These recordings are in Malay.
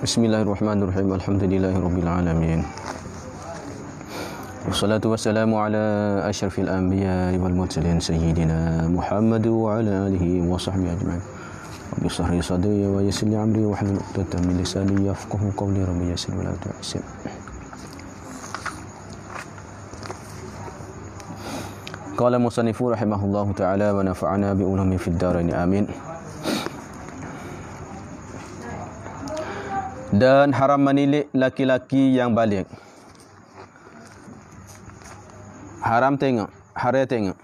بسم الله الرحمن الرحيم لله رب العالمين والصلاة والسلام على أشرف الأنبياء والمرسلين سيدنا محمد وعلى آله وصحبه أجمعين رب صهري صدري ويسر لي عمري واحلل عقدة من لساني يفقه قولي رب يسر ولا تعسر قال المصنف رحمه الله تعالى ونفعنا بأولهم في الدارين آمين dan haram menilik laki-laki yang balik. Haram tengok, haram tengok.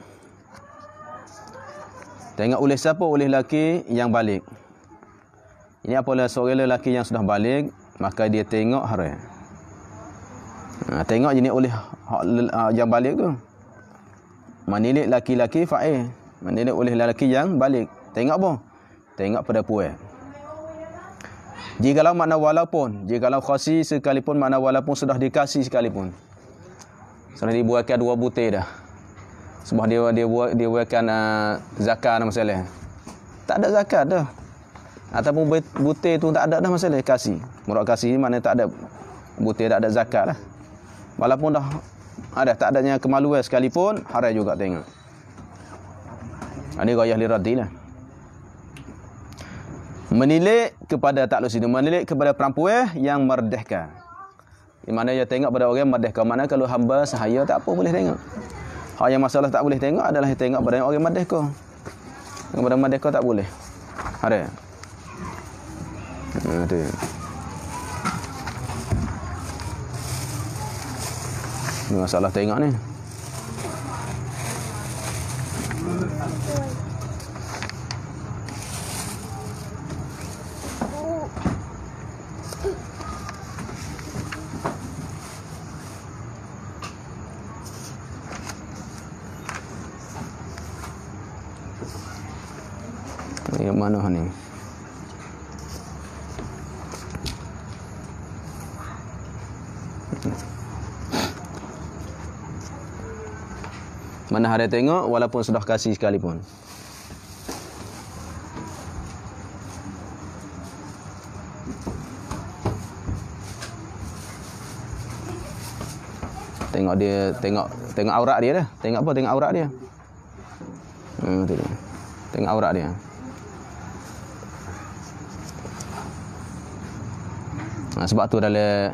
Tengok oleh siapa? Oleh laki yang balik. Ini apabila seorang lelaki yang sudah balik, maka dia tengok haram. Ha, tengok jenis oleh yang balik tu. Menilik laki-laki fa'il. Menilik oleh lelaki yang balik. Tengok apa? Tengok pada puan. Jikalau makna walaupun Jikalau khasi sekalipun Makna walaupun sudah dikasih sekalipun Sudah dibuatkan dua butir dah Sebab dia dia buat dia buatkan uh, zakat nama masalah Tak ada zakat dah Ataupun butir tu tak ada dah masalah Kasih Murad kasih ni maknanya tak ada Butir tak ada zakat lah Walaupun dah ada tak adanya kemaluan sekalipun Haram juga tengok Ini gaya lirati lah menilik kepada taklus ini menilik kepada perempuan eh yang merdeka di mana dia tengok pada orang merdeka mana kalau hamba sahaya tak apa boleh tengok hal yang masalah tak boleh tengok adalah dia tengok pada orang merdeka kepada merdeka tak boleh ada hmm, ada ini masalah tengok ni mana hari tengok walaupun sudah kasih sekalipun. Tengok dia, tengok tengok aurat dia dah. Tengok apa? Tengok aurat dia. Hmm, tengok. Tengok aurat dia. Nah, ha, sebab tu dalam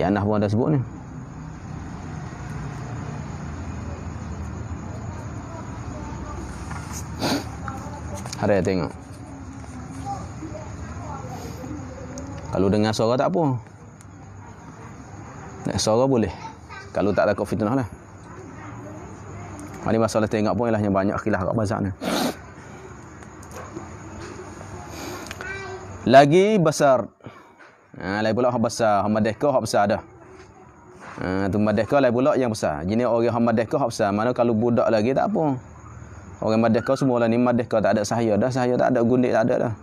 Yanah pun ada sebut ni. Hari tengok. Kalau dengar suara tak apa. Nak suara boleh. Kalau tak takut fitnah lah. Ini masalah tengok pun ialahnya banyak khilaf kat mazhab ni. Lagi besar. Ha, lain pula yang besar. Hamadah kau yang besar dah. Ha, tu madah kau lain pula yang besar. Jadi orang hamadah kau yang besar. Mana kalau budak lagi tak apa. Orang madahkan semua orang lah ni madahkan tak ada sahaya dah. Sahaya tak ada gundik tak ada dah.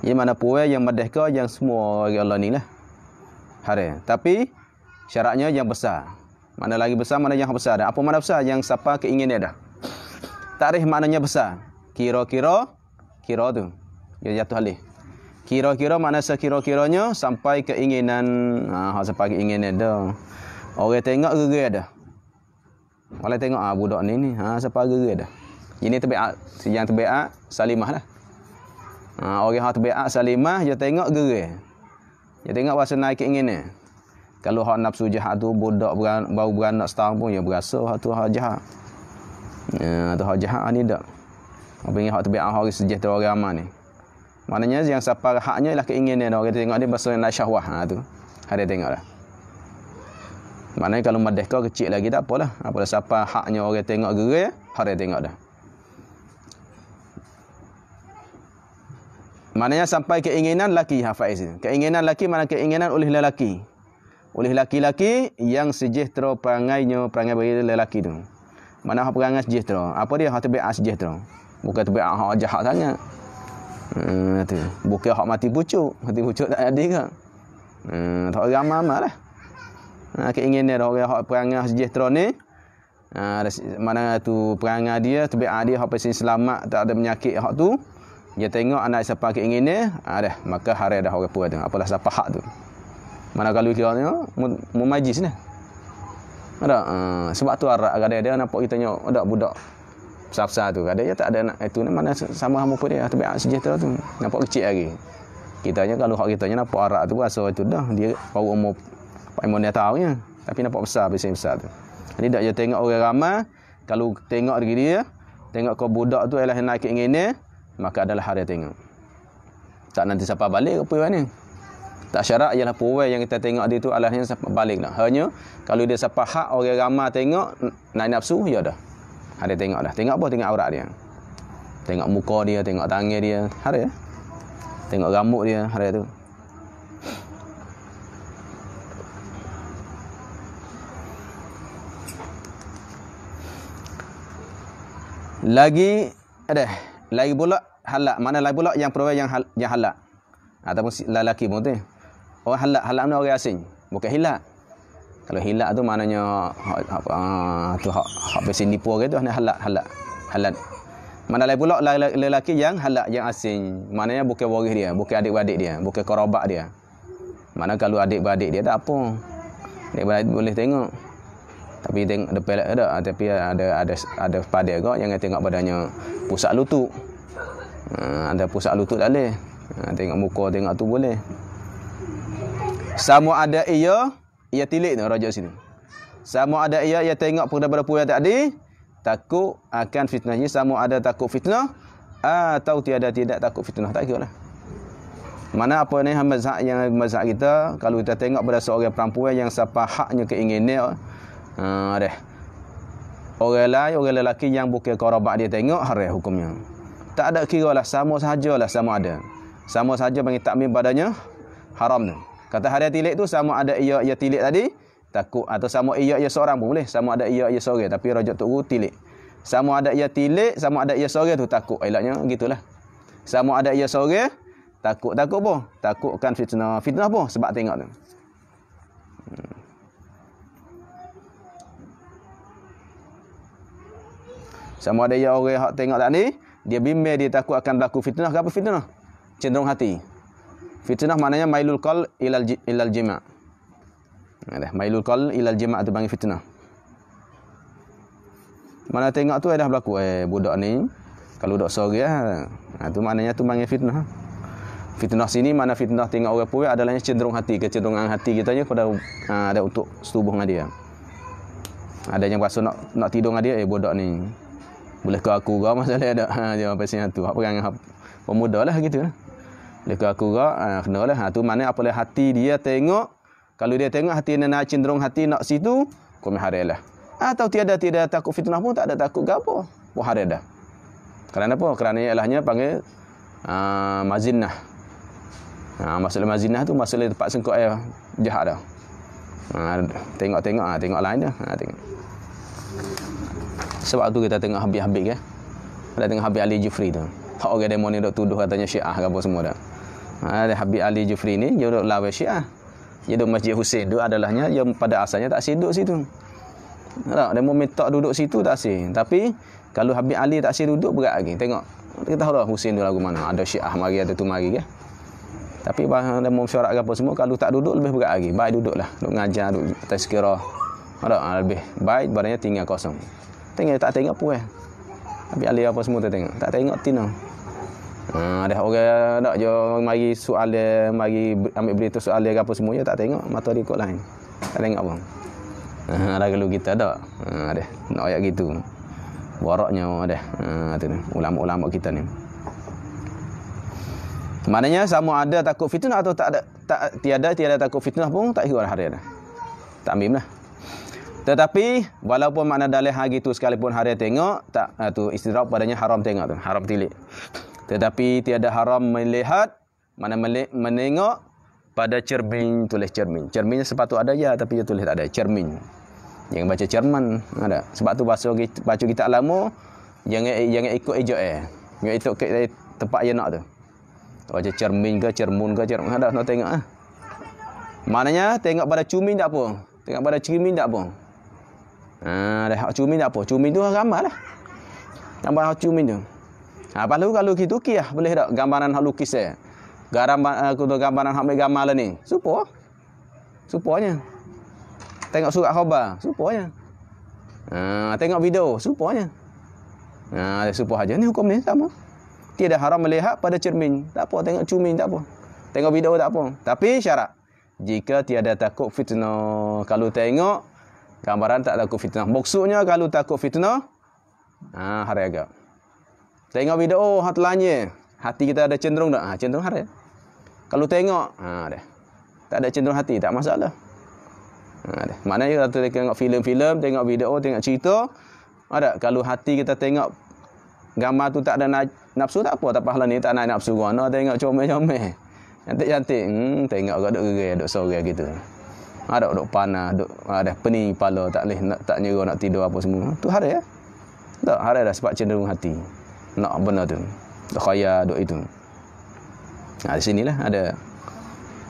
Jadi mana pun eh, yang madahkan yang semua orang Allah ni lah. Hari. Tapi syaratnya yang besar. Mana lagi besar, mana yang besar dah. Apa mana besar? Yang siapa keinginan dah. Tarikh maknanya besar. Kira-kira. Kira tu. Dia jatuh alih. Kira-kira mana sekira-kiranya sampai keinginan. Ha, sampai keinginan dah. Orang tengok gerai dah. Kalau tengok ah budak ni ni ha sepa gerai dah. Ini terbaik yang terbaik Salimah lah. Ha, orang yang terbaik Salimah dia tengok gerai. Dia tengok bahasa naik ingin ni. Kalau hak nafsu jahat tu bodoh beran, baru beranak setahun pun dia ya berasa hak tu hak jahat. Ya, tu hak jahat ni tak. Apa yang hak terbaik hari sejahtera orang aman ni. Maknanya yang siapa haknya ialah keinginan orang tengok ni bahasa nak syahwah ha, tu. Hari tengoklah. lah. Maknanya kalau madah kau kecil lagi tak apalah. Apalah siapa haknya orang tengok gerai, hari tengok dah. Maknanya sampai keinginan laki hafaiz. Keinginan laki mana keinginan oleh lelaki. Oleh laki-laki yang sejahtera perangainya, perangai bagi lelaki tu. Mana perangai sejahtera? Apa dia hati baik sejahtera? Bukan tu baik jahat sangat. Hmm, tu. Bukan hak mati pucuk. Mati pucuk tak ada ke? Hmm, tak ada amat lah. Ha, keinginan dia orang hak perangai sejahtera ni. Ha, mana tu perangai dia, tu baik dia hak pasti selamat, tak ada menyakit hak tu dia tengok anak siapa ke ingin ni ada ah, maka hari dah orang puas tu apalah siapa hak tu mana kalau kira ni memajis ni ada uh, sebab tu arak kada dia nampak kita nyok ada budak besar-besar tu kada dia tak ada anak itu ni mana sama hamu pun dia tapi sejahtera tu nampak kecil lagi kita nya kalau hak kita nya nampak arak tu rasa itu dah dia baru umur pak mana dia tahu ya. tapi nampak besar besar, besar tu Jadi dak dia tengok orang ramai kalau tengok diri dia tengok kau budak tu ialah naik ingin ni maka adalah hari tengok. Tak nanti siapa balik ke puan ni. Tak syarat ialah puan yang kita tengok dia tu alahnya siapa balik nak. Lah. Hanya kalau dia siapa hak orang ramah tengok, naik nafsu, ya dah. Hari tengok dah. Tengok apa? Tengok aurat dia. Tengok muka dia, tengok tangan dia. Hari ya. Tengok rambut dia hari tu. Lagi ada lagi pula halak. Mana lain pula yang perempuan yang hal, yang halak. Ataupun lelaki pun tu. Orang oh, halak, halak ni orang asing. Bukan hilak. Kalau hilak tu maknanya apa ah, tu hak hak besi nipu orang tu hanya halak, halak. Halak. Mana lain pula lelaki yang halak yang asing. Maknanya bukan waris dia, bukan adik adik dia, bukan korobak dia. Mana kalau adik adik dia tak apa. Dia boleh, boleh tengok. Tapi tengok depan ada tapi ada ada ada pada juga jangan tengok padanya pusat lutut. Eh, ada pusat lutut tak boleh eh, Tengok muka tengok tu boleh Sama ada ia Ia tilik tu rajuk sini Sama ada ia ia tengok pada-pada puan tadi Takut akan fitnahnya Sama ada takut fitnah Atau tiada tidak takut fitnah Tak kira lah mana apa ni mazhab yang mazhab kita kalau kita tengok pada seorang perempuan yang siapa haknya keinginannya ha deh orang lain orang lelaki yang bukan korobak dia tengok haram hukumnya tak ada kira lah sama sajalah sama ada sama saja panggil takmim padanya haram tu kata hadiah tilik tu sama ada ia ia tilik tadi takut atau sama ia ia seorang pun boleh sama ada ia ia seorang tapi rajak tu tilik sama ada ia tilik sama ada ia seorang tu takut eh, elaknya gitulah sama ada ia seorang takut takut apa takutkan fitnah fitnah apa sebab tengok tu hmm. sama ada ia orang hak tengok tak ni dia bimbang dia takut akan berlaku fitnah apa fitnah cenderung hati fitnah maknanya mailul kal ilal ilal jema. ada mailul kal ilal jema tu bangi fitnah mana tengok tu ada eh, berlaku eh budak ni kalau dok sorang ya. Eh. ha tu maknanya tu bangi fitnah fitnah sini mana fitnah tengok orang pun adalahnya cenderung hati kecenderungan hati kita ni pada ha, ada untuk setubuh dengan dia ada yang rasa nak nak tidur dengan dia eh budak ni boleh ke aku ke masalah ada ha dia apa sini tu apa kan pemuda lah gitu lah. Kan. boleh ke aku ke ha, kena lah ha, tu mana apa lah hati dia tengok kalau dia tengok hati dia nak cenderung hati nak situ kau mihara lah atau tiada tiada takut fitnah pun tak ada takut gapo pun hara dah kerana apa kerana ialahnya panggil ha, mazinnah ha, masalah mazinnah tu masalah tempat sengkok air jahat dah ha, tengok-tengok ha, tengok lain dah ha, tengok sebab tu kita tengok habib eh. habis ke. Kita tengok habib Ali Jufri tu. Tak orang demo ni duk tuduh katanya Syiah ke apa semua dah. Ada ha, habib Ali Jufri ni dia duk lawan Syiah. Dia duk Masjid Hussein tu adalahnya yang pada asalnya tak duduk situ. Tak, dia mau minta duduk situ tak sih. Tapi kalau Habib Ali tak sih duduk berat lagi. Tengok. Kita tahu lah Husain tu lagu mana. Ada Syiah mari ada tu mari ke. Eh. Tapi bahan dia mau syarat apa semua kalau tak duduk lebih berat lagi. Baik duduklah. Duk ngajar, Duk tazkirah. Ada ha, lebih baik badannya tinggal kosong. Tengok tak tengok pun eh. Tapi alih apa semua tak tengok. Tak tengok tino. Ha, ada ah, orang nak je mari soal mari ambil berita soal dia apa semua je tak tengok mata dia ikut lain. Tak tengok pun. Ha, ah, ada kalau kita ada. Ha, ada. Nak ayat gitu. Waraknya ada. Ah, ha, tu Ulama-ulama kita ni. Maknanya sama ada takut fitnah atau tak ada tak tiada tiada takut fitnah pun tak kira hari ada. Tak ambil lah. Tetapi walaupun makna dalil hari itu sekalipun hari tengok tak ah, tu istidrak padanya haram tengok tu haram tilik. Tetapi tiada haram melihat mana melik, menengok pada cermin tulis cermin. Cerminnya sepatu ada ya tapi dia tulis tak ada cermin. Jangan baca cerman ada. Sebab tu bahasa baca kita lama jangan jangan e-, ikut ejak eh. Jangan itu ke tempat yang nak tu. Baca cermin ke cermun ke cermin ada nak tengok ah. Maknanya tengok pada cermin tak apa. Tengok pada cermin tak apa ada ah, hak cumi tak apa. Cumi tu lah. Gambar hak cumi tu. Ha ah, lalu kalau kita kiah boleh tak gambaran hak lukis eh? Gambar aku ah, tu gambaran hak megamal lah ni. Supo? Lah. Supanya. Tengok surat khabar, supanya. Ha tengok video, supanya. Ha ada supo aja ni hukum ni sama. Tiada haram melihat pada cermin. Tak apa tengok cumi tak apa. Tengok video tak apa. Tapi syarat jika tiada takut fitnah kalau tengok Gambaran tak takut fitnah. Maksudnya kalau takut fitnah, ha, hari agak. Tengok video, oh, hati lainnya. Hati kita ada cenderung tak? Ha, cenderung hari. Kalau tengok, ha, ada. tak ada cenderung hati, tak masalah. Ha, ada. Maknanya kalau kita tengok filem-filem, tengok video, tengok cerita, ada. kalau hati kita tengok gambar tu tak ada na nafsu, tak apa. Tak pahala ni, tak nak nafsu. Kau nak tengok comel-comel. Cantik-cantik. Hmm, tengok kau duduk gerai, duduk sore gitu. Ha ada duk panah, duk ada pening kepala, tak leh nak tak nyerah nak tidur apa semua. Tu hari ya. Tak hari dah sebab cenderung hati. Nak benda tu. Tak kaya duk itu. Nah, ha, di sinilah ada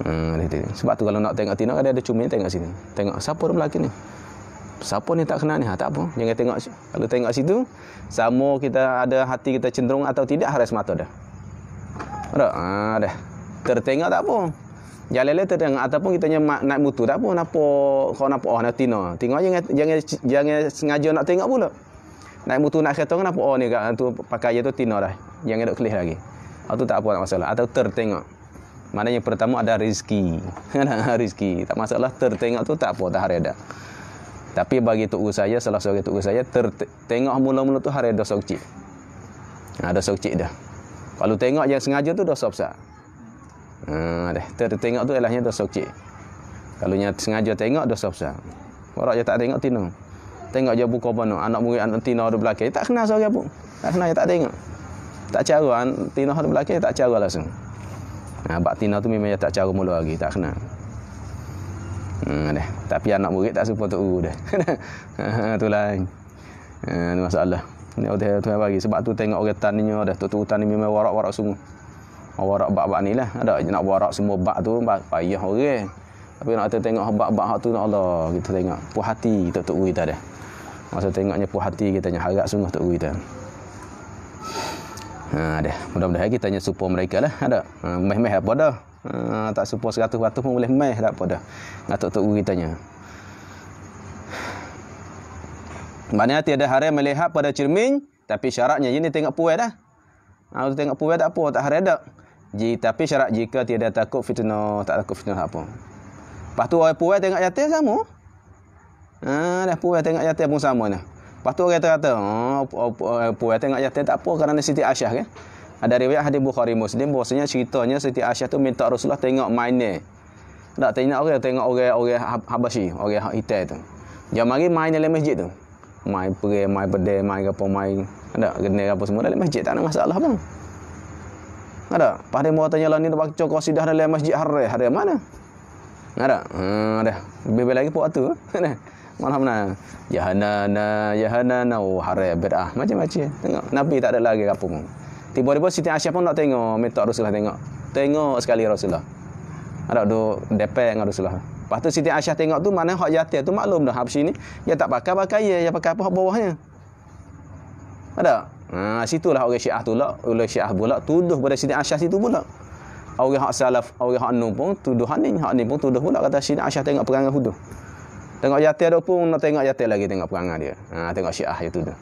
hmm, sebab tu kalau nak tengok tino ada ada cumi tengok sini. Tengok siapa dalam lelaki ni. Siapa ni tak kenal ni? Ha, tak apa. Jangan tengok kalau tengok situ sama kita ada hati kita cenderung atau tidak harus mata dah. Ada. Ha, dah. Tertengok tak apa. Jalan lain terdeng ataupun kita nak naik mutu, tak apa napa kau napa oh nak tino. Tengok jangan jangan jangan sengaja nak tengok pula. Naik mutu, nak kereta kenapa oh ni kat tu pakai tu tino dah. Jangan dok kelih lagi. Oh tu tak apa nak masalah atau tertengok. Mana yang pertama ada rezeki. rezeki tak masalah tertengok tu tak apa dah hari dah. Tapi bagi tok saya salah seorang tok saya tertengok mula-mula tu hari dah sok cik. Ada sok cik dah. Kalau tengok yang sengaja tu dah sok besar. Ha ah, deh, tertengok tu ialahnya dosa kecil. Kalau nya sengaja tengok dosa besar. Orang je tak tengok tino. Tengok je buka apa anak murid anak tino ada belakang, tak kenal seorang pun. Tak kenal tak tengok. Tak cara anak tino ada belakang tak cara langsung. Ha ah, bab tino tu memang tak cara mula lagi, tak kenal. Hmm deh, tapi anak murid tak serupa tok guru dah. Ha tu lain. Ha ah, ni masalah. Ni ada tuan bagi sebab tu tengok orang taninya dah tu tu tani memang warak-warak sungguh warak bab-bab ni lah. Ada je nak warak semua bab tu, payah orang. Okay. Eh. Tapi nak tengok bab-bab tu, nak Allah, kita tengok. Puh hati kita tak tukul kita Masa tengoknya puh hati, kita tanya harap semua tukul kita. Ha, dah. Mudah-mudahan kita tanya support mereka lah. Ada. Ha, Meh-meh apa dah. Ha, tak support seratus-ratus pun boleh meh. Tak apa dah. Nak tukul kita tanya. Maknanya tiada hari melihat pada cermin. Tapi syaratnya ini tengok puas dah. Ha, tengok puas tak apa. Tak hari dah. Ji tapi syarat jika tiada takut fitnah, tak takut fitnah apa. Lepas tu orang puas tengok yatim sama. Ha, dah puas tengok yatim pun sama ni. Lepas tu orang kata-kata, oh, puas tengok yatim tak apa kerana Siti Aisyah kan. Ada riwayat hadis Bukhari Muslim bahwasanya ceritanya Siti Aisyah tu minta Rasulullah tengok mainnya. Tak tengok orang tengok orang-orang ha-, Habasyi, orang ha-, Hitam tu. Dia mari main dalam masjid tu. Main pergi, main pedai, main apa, main. Ada kena apa semua dalam masjid. Tak ada masalah pun. Ada. Pada mau tanya lah ni nak baca qasidah dalam masjid Harre. Harre mana? Ada. Hmm, ada. Bebel lagi pun tu, mana mana. Yahana, na, yahana, na, oh, Harre berah, Macam-macam. Tengok. Nabi tak ada lagi kapung. pun. Tiba-tiba Siti Aisyah pun nak tengok minta Rasulullah tengok. Tengok sekali Rasulullah. Ada duk depek yang Rasulullah. Lepas tu Siti Aisyah tengok tu mana hak jati tu maklum dah habis ini. Dia tak pakai pakai ya, dia pakai apa hak bawahnya. Ada. Ha, situlah orang Syiah tu lah, orang Syiah pula tuduh pada Sidin Asyah situ pula. Orang hak salaf, orang hak nun pun tuduhan ni, hak ni pun tuduh pula kata Sidin Asyah tengok perangai Hudud. Tengok Yatil ada pun nak tengok Yatil lagi tengok perangai dia. Ha, tengok Syiah itu tu.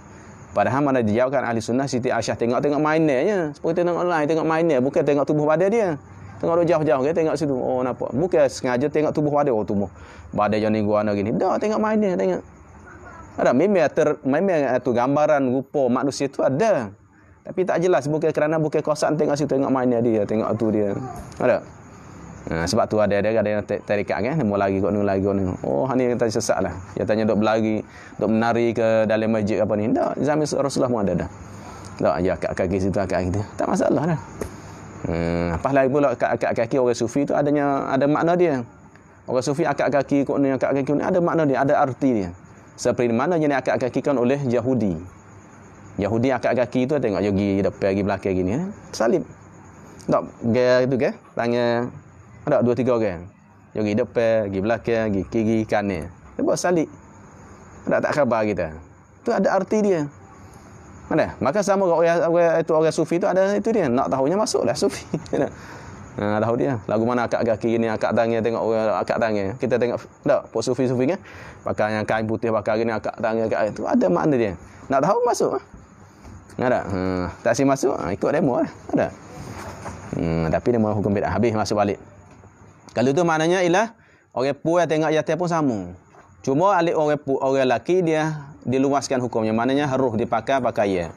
Padahal mana dijawabkan ahli sunnah Siti Aisyah tengok tengok mainnya seperti tengok online tengok mainnya bukan tengok tubuh badan dia. Tengok dia jauh-jauh dia tengok situ. Oh nampak. Bukan sengaja tengok tubuh badan oh tubuh. Badan yang ni gua gini. Dah tengok mainnya tengok. Ada memang ter, memang tu gambaran rupa manusia tu ada. Tapi tak jelas bukan kerana bukan kosan tengok situ tengok mana dia, tengok tu dia. Ada. Ha, sebab tu ada ada ada yang terikat kan nak lagi, kau ni lagi kau ni. Oh hani kata sesatlah. Dia tanya dok berlari, dok menari ke dalam masjid apa ni. Tak, zaman Rasulullah pun ada dah. Tak, ya kat kaki situ kat kaki dia. Tak masalah dah. Hmm, apa lagi pula kat, kat kaki orang sufi tu adanya ada makna dia. Orang sufi akak kaki kau ni akak kaki ni ada makna dia, ada arti dia seperti mana yang kaki kakikan oleh Yahudi. Yahudi akan kaki itu tengok Jogi depan lagi belakang gini eh? salib. Tak ge itu ke? Tanya ada dua tiga orang. Yogi depan, gi belakang, gi kiri kanan. Dia buat salib. Ada tak khabar kita. Itu ada arti dia. Mana? Maka sama orang, orang itu orang sufi itu ada itu dia. Nak tahunya masuklah sufi. Ha, dah dia. Lah. Lagu mana akak kaki kiri ni, akak tangan tengok orang, akak tangan. Kita tengok, tak, pok sufi-sufi kan? Pakai yang kain putih bakar ni, akak tangan, akak Itu ada makna dia. Nak tahu, masuk. Ha? Ada? Ha, tak si masuk, ha, ikut demo lah. Ha? Ada? Hmm, tapi demo hukum bid'ah. Habis masuk balik. Kalau tu maknanya ialah, orang puan tengok yatim pun sama. Cuma alik orang, pu, orang lelaki dia diluaskan hukumnya. Maknanya haruh dipakai pakaian.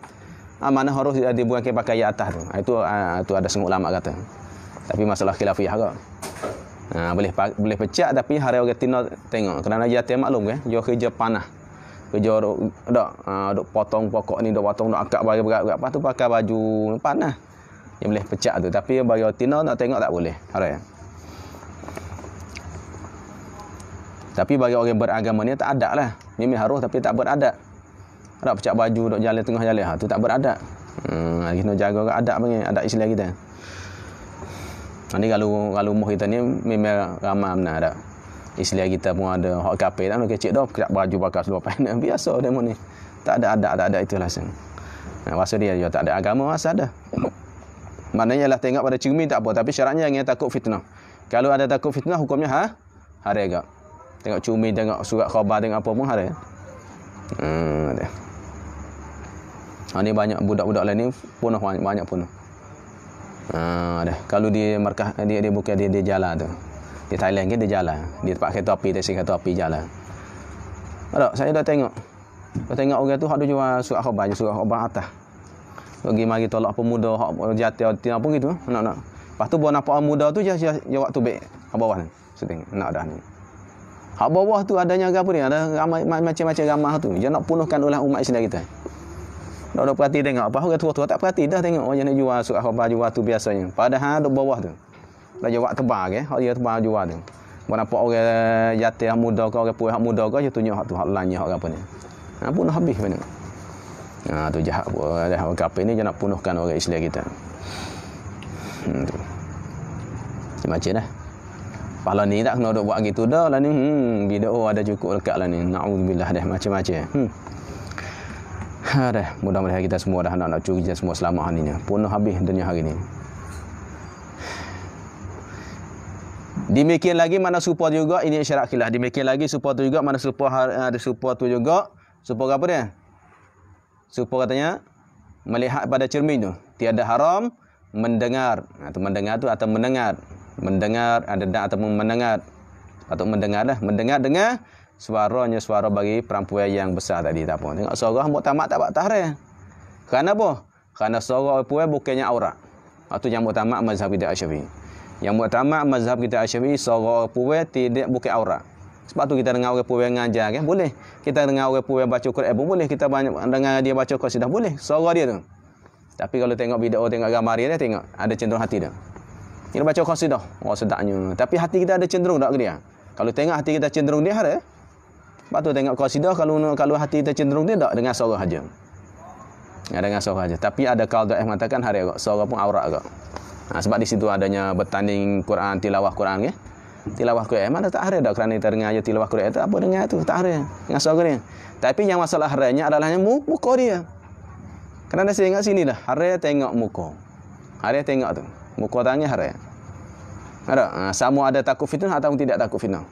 Ha, mana haruh dibuangkan pakaian atas tu. Ha, itu, ha, itu ada sengok lama kata tapi masalah khilafiyah kak. Ha, boleh boleh pecah tapi hari orang tino tengok kerana dia tak maklum kan dia kerja panah kerja dak ha, potong pokok ni dak potong dak akak barang-barang apa tu pakai baju panah dia boleh pecah tu tapi bagi orang tino nak tengok tak boleh hari tapi bagi orang beragama ni tak ada lah memang harus tapi tak beradab tak pecah baju dak jalan tengah jalan ha, tu tak beradab hmm kena jaga adab bang adab Islam kita ini kalau kalau rumah kita ni memang ramai benar dah. Islam kita pun ada hak kafe dan kecil dah kerap baju pakai seluar pendek biasa demo ni. Tak ada adat tak ada itu lah sen. Nah, masa dia juga tak ada agama masa ada. Maknanya lah tengok pada cermin tak apa tapi syaratnya jangan takut fitnah. Kalau ada takut fitnah hukumnya ha hari agak. Tengok cumi, tengok surat khabar tengok apa pun hari. Hmm, ada. Ha, banyak budak-budak lain ni punah banyak punah. Ha, ada. Kalau di markah dia dia bukan dia dia jalan tu. Di Thailand kan dia jalan. Di tempat kereta api dia sing kereta api jalan. Ada, saya dah tengok. Dah tengok orang tu hak dia jual surat khabar, surat khabar atas. Pergi mari tolak pemuda hak jati hati apa gitu. Nak nak. Lepas tu buat nampak orang muda tu je jawab tu baik. Hak bawah ni. Saya nak dah ni. Hak bawah tu adanya apa ni? Ada ramai macam-macam ramah tu. Dia nak punuhkan ulah umat Islam kita. Tak ada perhati tengok. Apa orang tua-tua tak perhati dah tengok orang nak jual surat khabar jual tu biasanya. Padahal di bawah tu. Dah jawab tebal ke? Okay? Orang tebal jual tu. Bukan apa, orang jatuh yang muda ke, orang puih muda ke, dia tunjuk hak tu, hak lainnya, hak apa ni. Ha, bunuh habis benda. Ha, tu jahat pun. Ada hak apa ni, dia nak punuhkan orang Islam kita. Hmm, tu. macam dah. Kalau ni tak kena buat gitu dah, lah ni, hmm, bila oh, ada cukup lekat lah ni. Na'udzubillah dah, macam-macam. Hmm. Ha deh, mudah-mudahan kita semua dah anak-anak cucu kita semua selamat hari ini. Penuh habis dunia hari ini. Demikian lagi mana supa juga ini syarat khilaf. Demikian lagi supa tu juga mana supa eh, ada supa tu juga. Supa apa dia? Supa katanya melihat pada cermin tu. Tiada haram mendengar atau ha, mendengar tu atau mendengar. Mendengar ada dak atau mendengar. Atau mendengarlah, mendengar dengan suaranya suara bagi perempuan yang besar tadi tak apa. Tengok suara hamba tamat tak batal eh. apa? Kerana suara perempuan bukannya aurat. Itu ah, yang tamat mazhab kita Asyafi. Yang tamat mazhab kita Asyafi, suara perempuan tidak bukan aurat. Sebab tu kita dengar orang perempuan mengajar kan? Boleh. Kita dengar orang perempuan baca Quran pun boleh. Kita banyak dengar dia baca Quran sudah boleh. Suara dia tu. Tapi kalau tengok video, tengok gambar dia, tengok. Ada cenderung hati dia. Kita baca Quran sudah. Oh, sedaknya. Tapi hati kita ada cenderung tak ke dia? Kalau tengok hati kita cenderung dia, ada. Lepas tu tengok qasidah kalau kalau hati kita cenderung tercenderung tidak dengan suara saja. Ya, dengan suara saja. Tapi ada kaul dah mengatakan hari agak suara pun aurat agak. Ha, sebab di situ adanya bertanding Quran tilawah Quran ya. Tilawah Quran mana tak hari dah kerana kita dengar aja tilawah Quran itu apa dengar tu tak hari dengan suara dia. Tapi yang masalah harinya adalah hanya muka dia. Kerana saya ingat sini dah hari tengok muka. Hari tengok tu. Muka tanya hari. Ada ha, sama ada takut fitnah atau tidak takut fitnah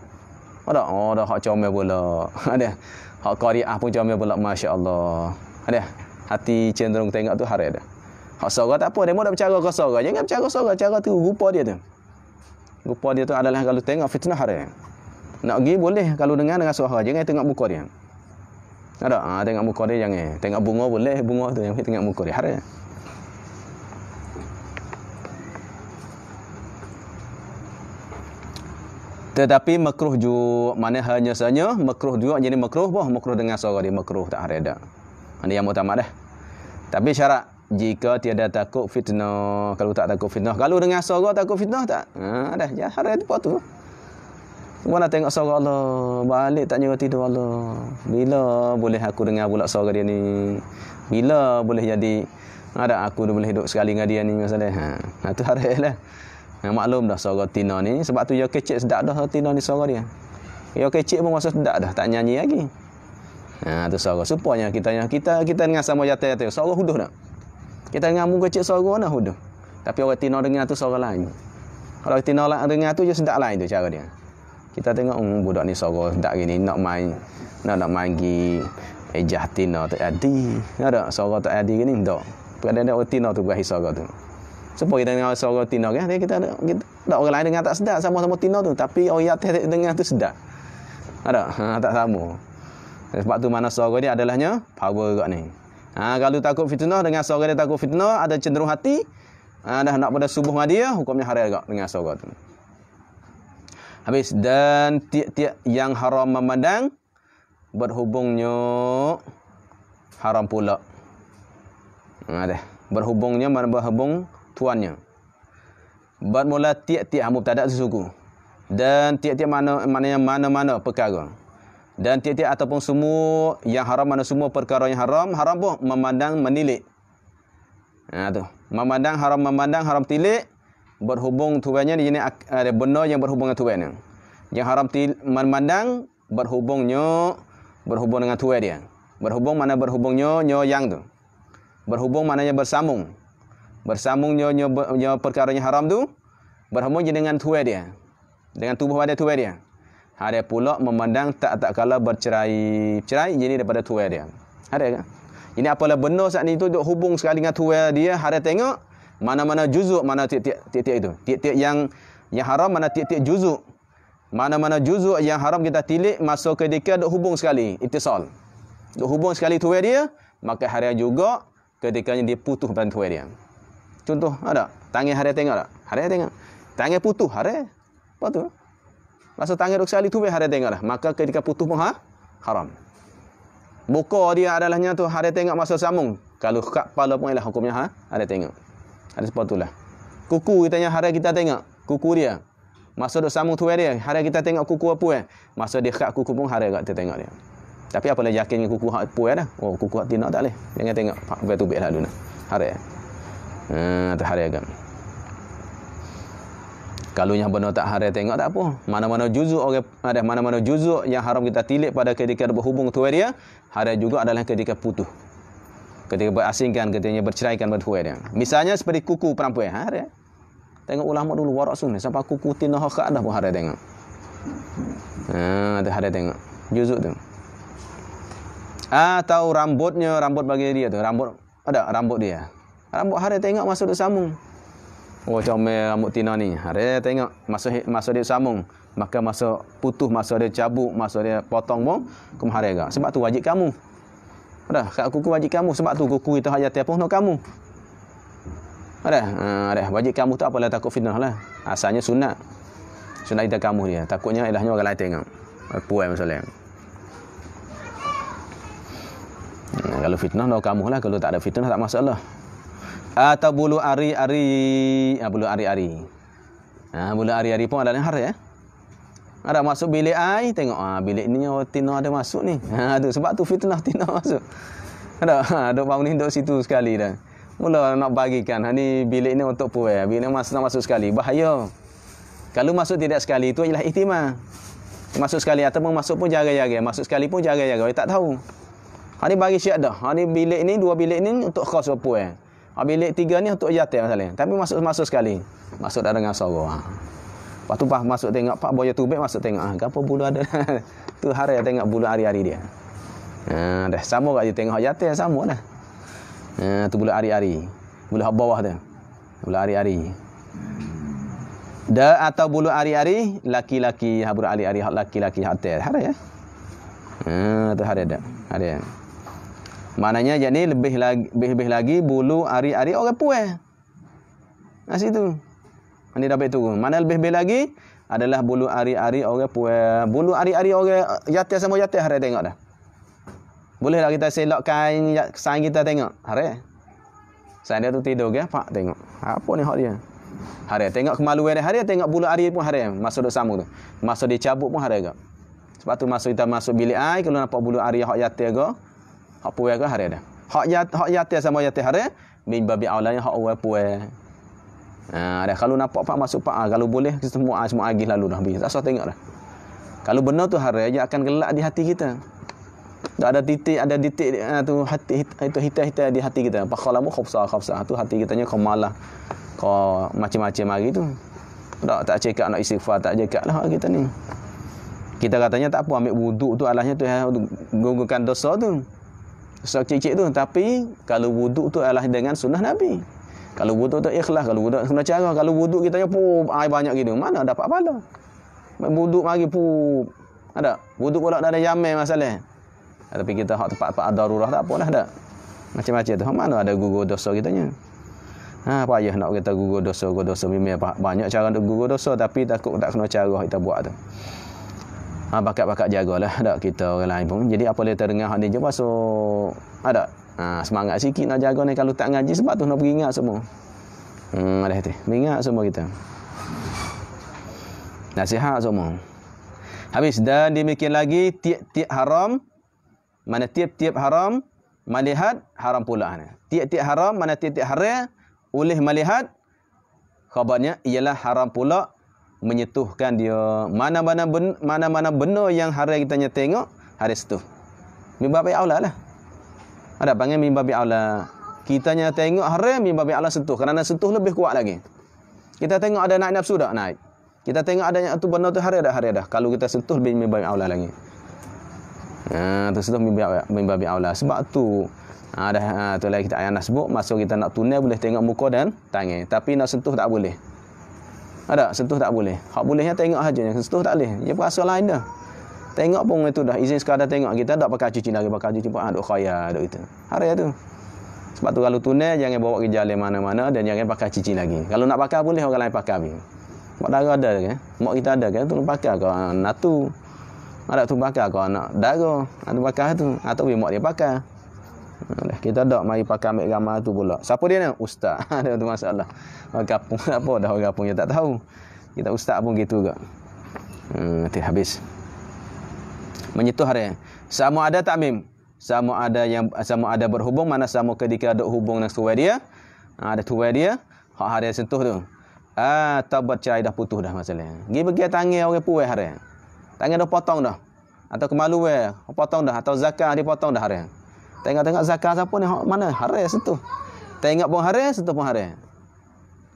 ada oh dah hak comel pula ada hak qariah pun comel pula masya-Allah ada hati cenderung tengok tu haram dah hak suara tak apa demo nak bercara ke suara jangan bercara suara cara tu rupa dia tu rupa dia tu adalah kalau tengok fitnah haram nak pergi boleh kalau dengar dengan suara jangan tengok muka dia ada ha, tengok muka dia jangan tengok bunga boleh bunga tu jangan tengok muka dia haram tetapi makruh juk mana hanya sahnya makruh juk jadi makruh boh makruh dengan suara dia makruh tak ada. ini yang utama dah tapi syarat jika tiada takut fitnah kalau tak takut fitnah kalau dengar suara takut fitnah tak ha dah ya hari itu tu tu mana tengok suara Allah balik tak nyuruh tidur Allah bila boleh aku dengar pula suara dia ni bila boleh jadi ada aku boleh hidup sekali dengan dia ni masalah ha, ha tu lah. Yang maklum dah suara tina ni sebab tu dia ya, kecil sedak dah tina ni suara dia. Dia ya, kecil pun rasa sedap dah tak nyanyi lagi. Ha tu suara. Supanya kita yang kita kita dengar sama jata-jata suara huduh nak. Kita dengar mu kecil suara nak huduh. Tapi orang tina dengar tu suara lain. Kalau tina lah dengar tu je ya, sedak lain tu cara dia. Kita tengok um, budak ni suara sedak gini nak main nak nak main gi ejah eh, tina tak ada. Ada suara tak ada gini tak. Kadang-kadang orang tina tu berakhir suara tu. Siapa kita dengar suara tina kan? Kita, kita, kita orang lain dengar tak sedar sama-sama tina tu, tapi orang yang atas dengar tu sedar. Ada? Ha, tak sama. Sebab tu mana suara ni adalahnya power kat ni. Ha, kalau takut fitnah dengan suara dia takut fitnah, ada cenderung hati, ha, dah nak pada subuh dengan dia, hukumnya haram kat dengan suara tu. Habis dan tiap-tiap yang haram memandang berhubungnya haram pula. Ha, Berhubungnya mana berhubung tuannya. mula tiap-tiap mubtada sesuku dan tiap-tiap mana mana yang mana-mana perkara. Dan tiap-tiap ataupun semua yang haram mana semua perkara yang haram, haram pun memandang menilik. Ha tu. Memandang haram memandang haram tilik berhubung tuannya sini ada benda yang berhubung dengan tuannya. Yang haram til, memandang berhubungnya berhubung dengan tuan Berhubung mana berhubungnya nyo yang tu. Berhubung mana yang bersambung bersambungnya nyonya perkaranya haram tu berhubung dengan tuai dia dengan tubuh pada tuai dia ada pula memandang tak tak kala bercerai cerai ini daripada tuai dia ada ke ini apalah benar saat ni tu duk hubung sekali dengan tuai dia hari tengok mana-mana juzuk mana titik-titik itu titik-titik yang yang haram mana titik-titik juzuk mana-mana juzuk yang haram kita tilik masa ketika duk hubung sekali itisal duk hubung sekali tuai dia maka hari juga ketikanya dia putus bantuan dia. Contoh ada. Tangan hari tengok tak? Hari tengok. Tangan putus hari. Apa tu? Masa tangan dok sekali tu hari tengok dah. Maka ketika putus pun ha? haram. Muka dia adalahnya tu hari tengok masa samung. Kalau kat kepala pun ialah hukumnya ha? hari tengok. Ada sepatulah. Kuku kita tanya hari kita tengok kuku dia. Masa dok samung tu dia, hari kita tengok kuku apa eh? Masa dia kat kuku pun hari kat kita tengok dia. Tapi apa lagi yakin kuku hak apa eh? dah? Oh kuku hak tak leh. Jangan tengok. Pak betul lah dulu nah. Hari. Hmm, ha, tu hari agam. Kalau yang benar tak hari tengok tak apa. Mana-mana juzuk ada mana-mana juzuk yang haram kita tilik pada ketika berhubung tu dia, hari juga adalah ketika putuh, Ketika berasingkan, ketika berceraikan berdua dia. Misalnya seperti kuku perempuan ha, hari. Tengok ulama dulu warak sunnah. sampai kuku tinah ke ada pun hari tengok. Ha, tu hari tengok. Juzuk tu. Atau ah, rambutnya, rambut bagi dia tu, rambut ada rambut dia. Rambut hari tengok masuk duk samung. Oh comel rambut tina ni. Hari tengok masuk masuk dia samung. Maka masa putus masa dia cabut, masa dia potong pun kum hari Sebab tu wajib kamu. Ada kat kuku wajib kamu sebab tu kuku itu hajat tiap no kamu. Ada, eh, ada wajib kamu tu apalah takut fitnah lah. Asalnya sunat. Sunat kita kamu dia. Takutnya ialahnya orang lain tengok. Puan masalah. Hmm, kalau fitnah, no kamu lah. Kalau tak ada fitnah, tak masalah atau bulu ari-ari ah, bulu ari-ari. Ah, bulu ari-ari pun ada nihar ya. Eh? Ada masuk bilik ai tengok ah bilik ni oh, tino ada masuk ni. Ha ah, tu sebab tu fitnah tino masuk. Ada ada ah, duk bangun ni duk situ sekali dah. Mula nak bagikan. Ha ni bilik ni untuk puai. Eh. Bilik ni masuk nak masuk sekali bahaya. Kalau masuk tidak sekali itu ialah ihtimal. Masuk sekali ataupun masuk pun jaga-jaga. Masuk sekali pun jaga-jaga. Tak tahu. Ha bagi syak dah. Ha bilik ni dua bilik ni untuk khas puai. Eh. Ha, bilik tiga ni untuk yatim misalnya. Tapi masuk-masuk sekali. Masuk dah dengan sorok. Ha. Lepas tu pas masuk tengok pak boya tubik masuk tengok. Ha, ah, apa bulu ada? tu hari ya tengok bulu hari-hari dia. Ha, dah sama kat dia tengok yatim sama lah. Ha, tu bulu hari-hari. Bulu bawah dia. Bulu hari-hari. Da atau bulu hari-hari laki-laki habur hari-hari laki-laki hak tel. Hari ya. Ha, tu hari ada. Hari ya. Maknanya jadi lebih lagi, lebih, lebih lagi bulu ari-ari orang puas. Nah situ. Ini dapat itu. Mana lebih lebih lagi adalah bulu ari-ari orang puas. Bulu ari-ari orang yatih sama yatih hari tengok dah. Bolehlah kita selok kain sain ya, kita tengok. Hari. Sain dia tu tidur ke, Pak tengok. Apa ni hak dia? Hari tengok kemaluan dia hari tengok bulu ari pun hari masuk duk sama tu. Masuk dicabut pun hari juga. Sebab tu masuk kita masuk bilik air kalau nampak bulu ari hak yatih ke, hak puai ke hari dah. Hak ya hak ya tiada sama ya tiada hari min babi awalnya hak awal puai. Ha, dah kalau nampak pak masuk pak ha, kalau boleh kita semua ha, semua agih lalu dah biasa. Tak usah tengok dah. Kalau benar tu hari aja akan gelak di hati kita. Tak ada titik ada titik ha, tu hati itu hita-hita di hati kita. Pakhalamu khafsa khafsa ha, tu hati kita nya kau malah kau macam-macam lagi tu. Tak tak cekak nak istighfar tak cekak lah kita ni. Kita katanya tak apa ambil wuduk tu alahnya tu ha, untuk gugurkan dosa tu sok cicit tu tapi kalau wuduk tu adalah dengan sunnah nabi kalau wuduk tu ikhlas kalau wuduk sunnah cara kalau wuduk kita pu air banyak gitu mana dapat pahala wuduk lagi pu ada wuduk pula ada yamai masalah ah, tapi kita hak tempat-tempat darurat tak apalah dak macam-macam tu mana ada gugur dosa ni? Ha, ah, payah nak kita gugur dosa, gugur dosa. Memang banyak cara untuk gugur dosa. Tapi takut tak kena cara kita buat tu ha, bakat-bakat jagalah ada kita orang lain pun jadi apa dia terengah hak dia so ada ha, semangat sikit nak jaga ni kalau tak ngaji sebab tu nak pergi ingat semua hmm ada hati ingat semua kita nasihat semua habis dan demikian lagi tiap-tiap haram mana tiap-tiap haram melihat haram pula ni tiap-tiap haram mana tiap-tiap haram oleh melihat khabarnya ialah haram pula menyetuhkan dia mana-mana mana-mana benda yang hari kita nya tengok hari itu. Mimbab bi Allah lah. Ada panggil mimbab bi Allah. Kita nya tengok hari mimbab bi Allah sentuh kerana sentuh lebih kuat lagi. Kita tengok ada naik nafsu dak naik. Kita tengok adanya tu benda tu hari dah hari dah. Kalau kita sentuh lebih mimbab bi Allah lagi. Nah, ha, tu sentuh mimbab bi Allah. Sebab tu ada ha, ha, tu lagi kita ayat nak sebut masa kita nak tunai boleh tengok muka dan tangan tapi nak sentuh tak boleh. Ada ah, sentuh tak boleh. Hak bolehnya tengok saja. Sentuh tak boleh. Dia perasa lain dah. Tengok pun itu dah. Izin sekadar tengok. Kita tak pakai cuci lagi. Pakai cuci pun. Aduk ah, khaya. Aduk itu. Hari itu. Sebab tu kalau tunai. Jangan bawa ke jalan mana-mana. Dan jangan pakai cuci lagi. Kalau nak pakai boleh. Orang lain pakai. Mak darah ada. Kan? Mak kita ada. Kan? Tolong pakai. Kalau anak tu. Ada tu pakai. Kalau anak darah. Anak pakai tu. Atau mak dia pakai. Kita dah mari pakai ambil gambar tu pula. Siapa dia ni? Ustaz. Ada tu masalah. Gapung apa dah gapung dia tak tahu. Kita ustaz pun gitu juga. Hmm, nanti habis. Menyentuh hari. Sama ada tak Sama ada yang sama ada berhubung mana sama ketika ada hubung dengan tuan dia. Ha, ada tuan dia. Hak hari sentuh tu. Ah, tak bercerai dah putus dah masalah. Gi pergi tangi orang puas hari. Tangan dah potong dah. Atau kemaluan, potong dah atau zakat potong dah hari. Tengok-tengok zakat siapa ni mana haram sentuh. Tengok pun haram sentuh pun haram.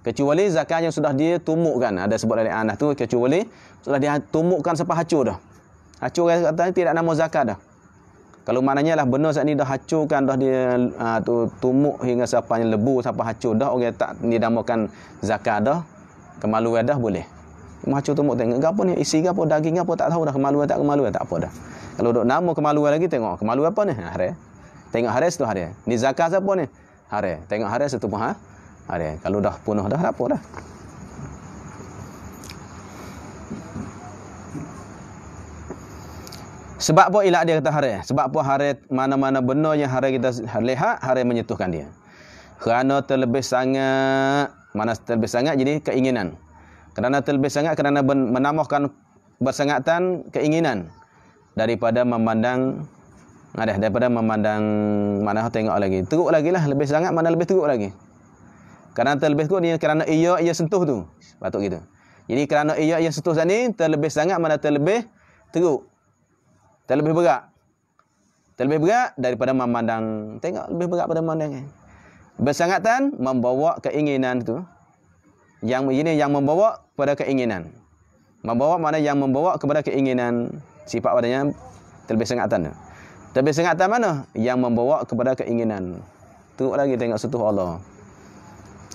Kecuali zakat yang sudah dia tumukkan ada sebut dari anak tu kecuali sudah dia tumukkan sampai hancur dah. Hancur kata tidak nama zakat dah. Kalau maknanya lah benar saat ni dah hancurkan dah dia ha, tu tumuk hingga sampai lebu sampai hancur dah orang tak dinamakan zakat dah. Kemaluan dah boleh. Macam tumuk tengok apa ni isi apa daging apa tak tahu dah kemaluan tak kemaluan tak apa dah. Kalau dok nama kemaluan lagi tengok kemaluan apa ni? Haram. Tengok hari tu hari. Ni zakat siapa ni? Hari. Tengok hari tu pun ha? hari. Kalau dah penuh dah, apa dah? Sebab apa ilah dia kata hari? Sebab apa hari mana-mana benda yang hari kita lihat, hari menyentuhkan dia. Kerana terlebih sangat, mana terlebih sangat jadi keinginan. Kerana terlebih sangat, kerana menamahkan bersangatan keinginan daripada memandang ada daripada memandang mana tengok lagi teruk lagi lah lebih sangat mana lebih teruk lagi kerana terlebih teruk ni kerana ia ia sentuh tu patut gitu jadi kerana ia ia sentuh tadi terlebih sangat mana terlebih teruk terlebih berat terlebih berat daripada memandang tengok lebih berat pada memandang bersangatan membawa keinginan tu yang ini yang membawa kepada keinginan membawa mana yang membawa kepada keinginan sifat padanya terlebih sangatan tu tapi sengatan mana? Yang membawa kepada keinginan. tu lagi tengok setuh Allah.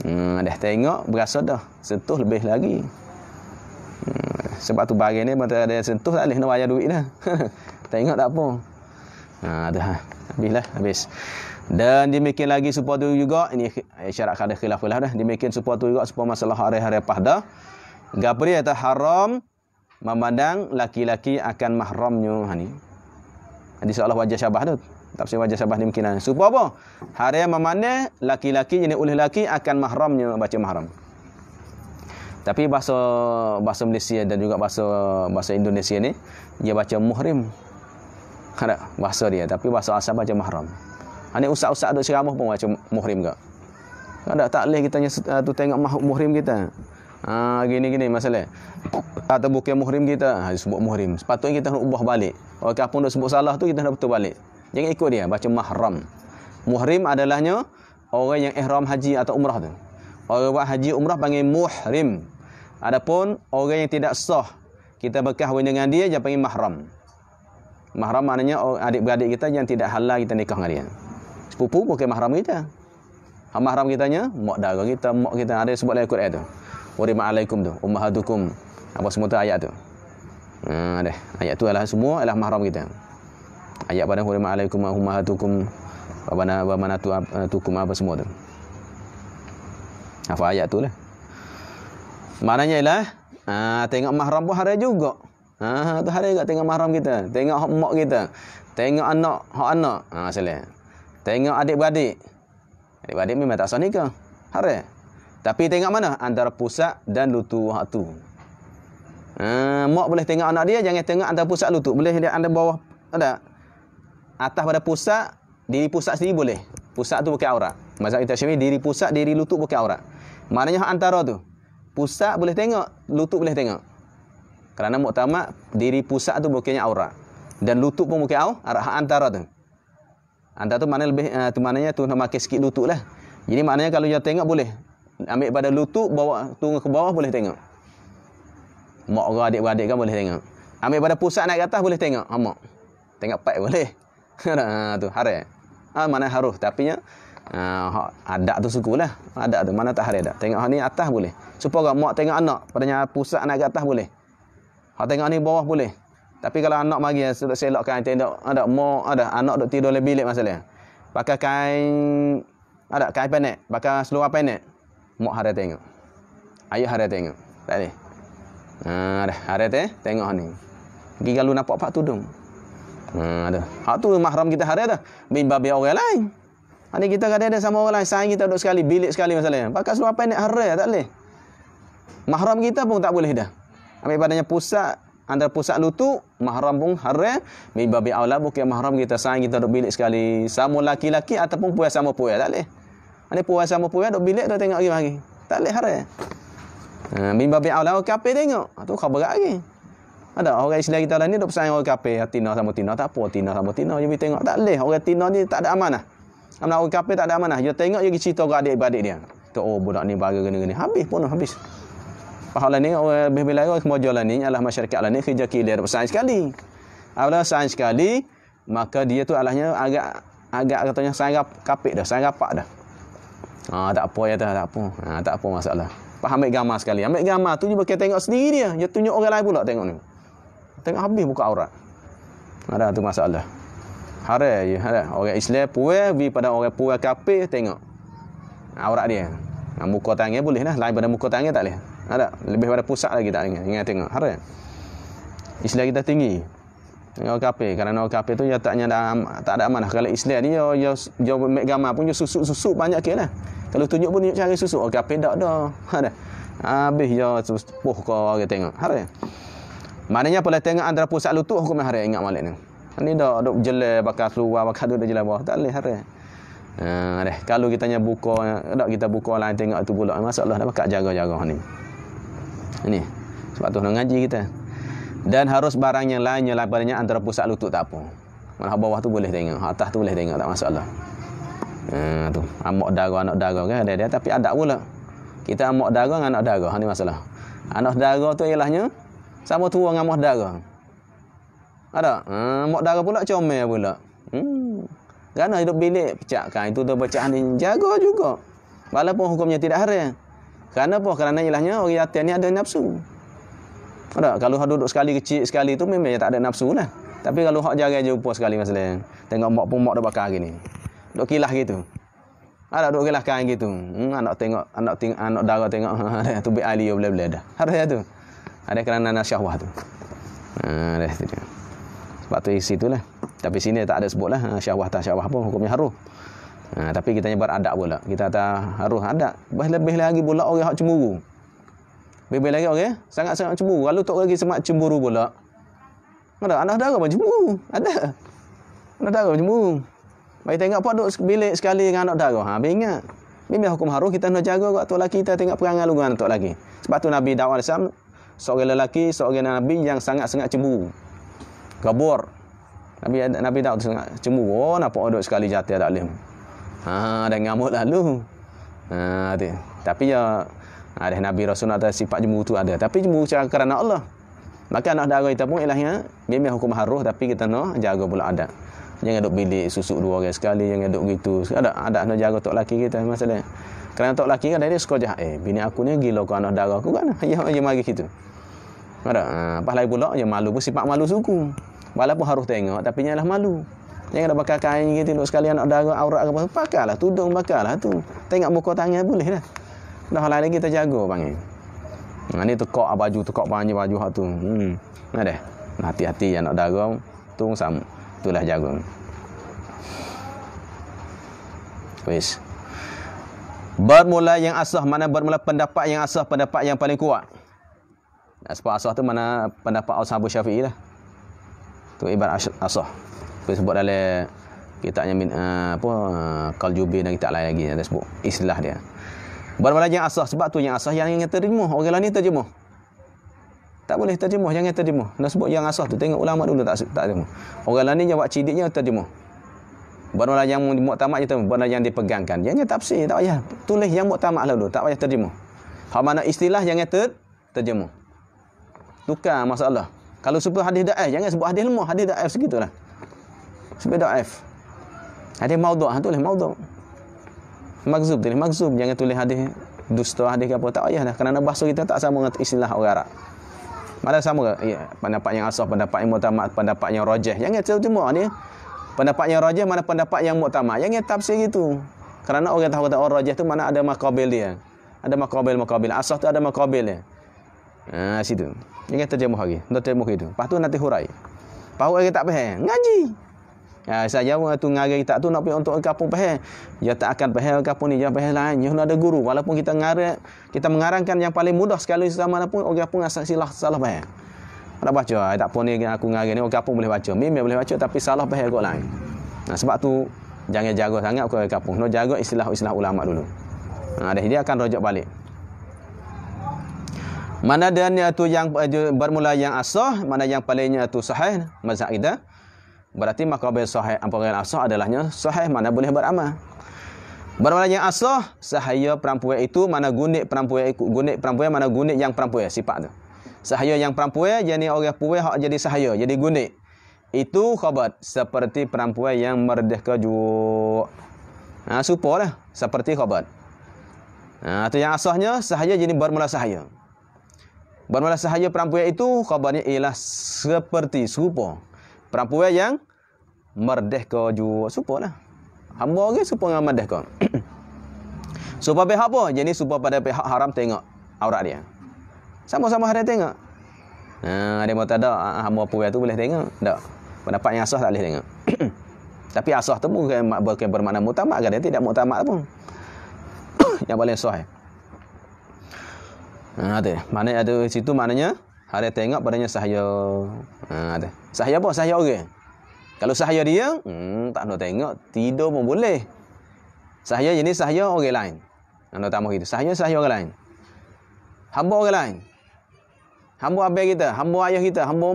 Hmm, dah tengok, berasa dah. Setuh lebih lagi. Hmm, sebab tu bahagian ni, bila ada sentuh, tak boleh nak bayar duit dah. tengok tak apa. Ha, dah. Habis lah, habis. Dan dimikin lagi supaya tu juga, ini syarat kada khilaf lah dah. Dimikin supaya tu juga, supaya masalah hari-hari pahda. Gapri atau haram, memandang laki-laki akan mahramnya. Ha, ni. Hadis seolah wajah syabah tu. Tafsir wajah syabah ni mungkin. Supaya apa? Hari yang memandai, laki-laki jenis oleh laki akan mahramnya baca mahram. Tapi bahasa bahasa Malaysia dan juga bahasa bahasa Indonesia ni, dia baca muhrim. Ada ha, bahasa dia. Tapi bahasa asal baca mahram. Ini ha, usah-usah duduk ceramah pun baca muhrim juga. Ada ha, tak boleh kita tu tengok muhrim kita. Ah ha, gini-gini masalah. Atau bukan muhrim kita. Ha, sebut muhrim. Sepatutnya kita nak ubah balik. Walaupun dia sebut salah tu kita nak betul balik. Jangan ikut dia baca mahram. Muhrim adalahnya orang yang ihram haji atau umrah tu. Orang buat haji umrah panggil muhrim. Adapun orang yang tidak sah kita berkahwin dengan dia dia panggil mahram. Mahram maknanya adik-beradik kita yang tidak halal kita nikah dengan dia. Sepupu bukan mahram kita. Hak mahram kita nya mak dara kita, mak kita ada sebut dalam Quran tu. Wa alaikum tu, ummahatukum. Apa semua tu ayat tu. Ha deh. Ayat tu adalah semua adalah mahram kita. Ayat pada huruf alaikum ummahatukum wa bana wa manatu eh, tukum apa semua tu. Apa ayat tu lah. Maknanya ialah ha, tengok mahram pun hari juga. Ha tu hari juga tengok mahram kita, tengok hak mak kita, tengok anak hak anak. Ha salah. Tengok adik-beradik. Adik-beradik memang tak sah nikah. Hari. Tapi tengok mana antara pusat dan lutu waktu. Ha, mak boleh tengok anak dia jangan tengok antara pusat lutut. Boleh dia anda bawah ada. Atas pada pusat, diri pusat sendiri boleh. Pusat tu bukan aurat. Mazhab kita Syafi'i diri pusat, diri lutut bukan aurat. Maknanya antara tu. Pusat boleh tengok, lutut boleh tengok. Kerana muktamad diri pusat tu bukannya aurat. Dan lutut pun bukan aurat, antara tu. Antara tu mana lebih uh, tu maknanya tu nak makan sikit lutut lah. Jadi maknanya kalau dia tengok boleh. Ambil pada lutut bawa tunggu ke bawah boleh tengok mak orang adik-beradik kan boleh tengok. Ambil pada pusat naik ke atas boleh tengok. Ha mak. Tengok pak boleh. Ha tu haram. ha, ah, mana haruf tapi nya ah ha, adat tu sukulah. Adat tu mana tak haram dak. Tengok ha ni atas boleh. Supaya mak tengok anak padanya pusat naik ke atas boleh. Ha tengok ni bawah boleh. Tapi kalau anak mari eh, sudah selokkan tindak ada mak ada anak duk tidur dalam bilik masalah. Pakai kain ada kain pendek, pakai seluar pendek. Mak haram tengok. Ayah haram tengok. Tak boleh. Ha dah, ada teh tengok ni. Pergi kalau nampak pak tudung. Ha ada. Hak tu mahram kita hari dah. babi orang lain. Ani ha, kita kadang ada sama orang lain, saing kita duduk sekali bilik sekali masalahnya. Pakai seluar pendek hari tak boleh. Mahram kita pun tak boleh dah. Ambil padanya pusat antara pusat lutut mahram pun hari babi aula bukan mahram kita sayang kita duduk bilik sekali sama laki-laki ataupun puas sama puas tak leh, Ani ha, puas sama puas duduk bilik tu tengok lagi-lagi. Tak leh hari. Ha, bin babi aula orang kafir tengok. Ha, tu kau berat lagi. Ada orang Islam kita lah ni duk pesan orang kafir ya, tina sama tina tak apa tina sama tina jadi tengok tak leh orang tina ni tak ada amanah. Amanah orang kafir tak ada amanah. Dia tengok dia cerita ke adik-beradik dia. Tu oh budak ni bagi gini-gini habis pun habis. Pahala ni orang lebih-lebih lagi orang kemajuan lah ni Alah masyarakat lah ni kerja kilir Dapat sains sekali Apabila sains sekali Maka dia tu alahnya agak Agak katanya saya kapik dah saya rapat dah ha, Ah tak apa ya tak, tak apa ha, Tak apa masalah Pak ambil gambar sekali. Ambil gambar tu cuba kita tengok sendiri dia. Dia tunjuk orang lain pula tengok ni. Tengok habis buka aurat. Ada tu masalah. Hare je, hare. Orang Islam puas bagi pada orang puas kafir tengok. Aurat dia. Nah, muka tangan boleh lah. Lain pada muka tangan tak boleh. Ada. Lebih pada pusat lagi tak ingat. Ingat tengok. Hare. Islam kita tinggi. Yo kafe, kerana kafe tu ya taknya dah tak ada amanah. Kalau Islam ni yo yo yo mek gama pun yo susu susuk banyak kira. Lah. Kalau tunjuk pun tunjuk cari susuk. Oh kafe dak dah. Ada. Habis yo puh ko orang tengok. Hari. Maknanya pula tengok antara pusat lutut hukum hari ingat malik ni. Ini dak dok jele, bakal keluar bakal dok jelas bawah. Tak leh hari. Ha ah, deh. Kalau kita nya buka dak kita buka lain tengok tu pula masalah dah bakal jaga-jaga ni. Ini. Sebab tu nak ngaji kita dan harus barang yang lainnya labelnya antara pusat lutut tak apa. Malah bawah tu boleh tengok, atas tu boleh tengok tak masalah. Hmm, tu amok darah anak darah kan ada dia tapi ada pula. Kita amok darah dengan anak darah ni masalah. Anak darah tu ialahnya sama tua dengan amok darah. Ada? Hmm, amok darah pula comel pula. Hmm. Kerana hidup bilik pecahkan itu dah pecahan ni jaga juga. Walaupun hukumnya tidak haram. Kenapa? Kerana ialahnya orang yatim ni ada nafsu. Ada kalau hak duduk sekali kecil sekali tu memang tak ada nafsu lah. Tapi kalau hak jaga je puas sekali masalah. Tengok mak pun mak dah bakar gini. Duk kilah gitu. Ada duk kilah kan gitu. Hmm, anak tengok anak ting anak darah tengok Ada tu be ali boleh boleh dah. Ada tu. Ada kerana nak syahwah tu. Ha hmm, dah Sebab tu isi tu lah. Tapi sini tak ada sebut lah ha, syahwah tak syahwah pun hukumnya haru. Hmm, ha, tapi kita nyebar adab pula. Kita tak haru adab. Lebih-lebih lagi pula orang hak cemburu. Bebel lagi okay Sangat-sangat cemburu. Kalau tok lagi semak cemburu pula. Ada anak dara pun cemburu. Ada. Anak dara cemburu. Mai tengok pak duk bilik sekali dengan anak dara. Ha, ingat. Bila hukum harus kita nak jaga kat tok laki kita tengok perangai lu dengan tok laki. Sebab tu Nabi Dawud alaihi salam seorang lelaki, seorang nabi yang sangat-sangat cemburu. Gabur. Nabi Nabi Dawud sangat cemburu. Oh, nampak duk sekali jatuh tak alim. Ha, dengan ngamuk lalu. Ha, Tapi ya ada ha, Nabi Rasulullah ada sifat jemu itu ada. Tapi jemu secara kerana Allah. Maka anak dara kita pun ialahnya memang hukum haruh tapi kita nak jaga pula ada. Jangan duduk bilik susuk dua orang sekali, jangan duduk gitu. Ada ada nak jaga tok laki kita masalah. Kerana tok laki kan dia suka jahat. Eh, bini aku ni gila ke anak dara aku kan. Ya, ya mari gitu. Ada. apa ha, lagi pula, yang malu pun sifat malu suku. Walaupun harus tengok, tapi ialah malu. Jangan ada bakal kain gitu, duduk sekali anak dara aurat ke apa. Pakarlah, tudung bakarlah tu. Tengok muka tangan boleh dah. Dah lain lagi terjaga panggil. Nah ni tekak ah baju tekak panjang baju hak tu. Hmm. Nah deh. Hati-hati yang nak darang tu sam itulah jaga. Wes. Bermula yang asah mana bermula pendapat yang asah pendapat yang paling kuat. Nah, sebab asah tu mana pendapat Ashabu Syafi'i lah. Tu ibarat asah. Kita sebut dalam kitabnya min uh, apa uh, Qaljubi dan kitab lain lagi yang sebut istilah dia. Bermula yang asah sebab tu yang asah yang yang terjemuh orang lain terjemuh. Tak boleh terjemuh jangan terjemuh. Nak sebut yang asah tu tengok ulama dulu tak tak terjemuh. Orang lain jawab cidiknya terjemuh. Bermula yang muktamad itu bermula yang dipegangkan. Yang tafsir tak payah tulis yang muktamad lah dulu tak payah terjemuh. Hal mana istilah yang ter terjemuh. Tukar masalah. Kalau sebut hadis da'if, jangan sebut hadis lemah. Hadis da'if segitulah. Sebut da'if. Hadis maudu'ah, ha, tulis maudu'ah. Magzub tulis magzub Jangan tulis hadis Dusta hadis ke apa Tak payah dah Kerana bahasa kita tak sama dengan istilah orang Arab Mana sama ke ya, Pendapat yang asah Pendapat yang mutamak Pendapat yang rojah Jangan terjemah ni Pendapat yang rojah Mana pendapat yang mutamak Jangan tafsir gitu Kerana orang tahu kata Orang oh, rojah tu mana ada makabil dia Ada makabil-makabil Asah tu ada makabil dia Haa situ Jangan terjemah lagi Untuk terjemah itu Lepas tu nanti hurai Pahuk lagi tak payah Ngaji Ha, saya jawab lah tu ngari kita tu nak pergi untuk kampung pahal. Dia tak akan pahal kampung ni, jangan pahal lain. Dia ada guru. Walaupun kita ngarek, kita mengarangkan yang paling mudah sekali sama mana pun, orang pun asal silah salah pahal. Ada baca, ha, tak pun ni aku ngari ni, orang kampung boleh baca. Mimik boleh baca, tapi salah pahal kot lain. Nah, ha, sebab tu, jangan jaga sangat ke kampung. No, jaga istilah-istilah ulama dulu. Ha, dia akan rojak balik. Mana dan tu yang eh, bermula yang asah, mana yang palingnya tu sahih, mazhab kita. Berarti maka makabir sahih yang asah adalahnya sahih mana boleh beramal. Bermula yang asah sahaya perempuan itu mana gunik perempuan gunik perempuan mana gunik yang perempuan sifat tu. Sahaya yang perempuan jadi orang perempuan hak jadi sahaya jadi gunik. Itu khabar seperti perempuan yang merdeka juk. Ha supalah seperti khabar. Ha tu yang asahnya sahaya jadi bermula sahaya. Bermula sahaya perempuan itu khabarnya ialah seperti supalah perempuan yang merdeka juga supalah hamba orang supa dengan merdeka supa pihak apa jadi supa pada pihak haram tengok aurat dia sama-sama ada tengok ha ada mata ah, ada ah, hamba perempuan tu boleh tengok tak pendapat yang asah tak boleh tengok tapi asah tu bukan bukan bermakna mutamak kan dia tidak mutamak pun yang paling sah eh. Ha, tu. Mana ada situ maknanya Hari tengok padanya sahaya. Ha, sahaya apa? Sahaya orang. Kalau sahaya dia, hmm, tak nak tengok. Tidur pun boleh. Sahaya jenis sahaya orang lain. Anda tak mahu itu. Sahaya sahaya orang lain. Hamba orang lain. Hamba abang kita. Hamba ayah kita. Hamba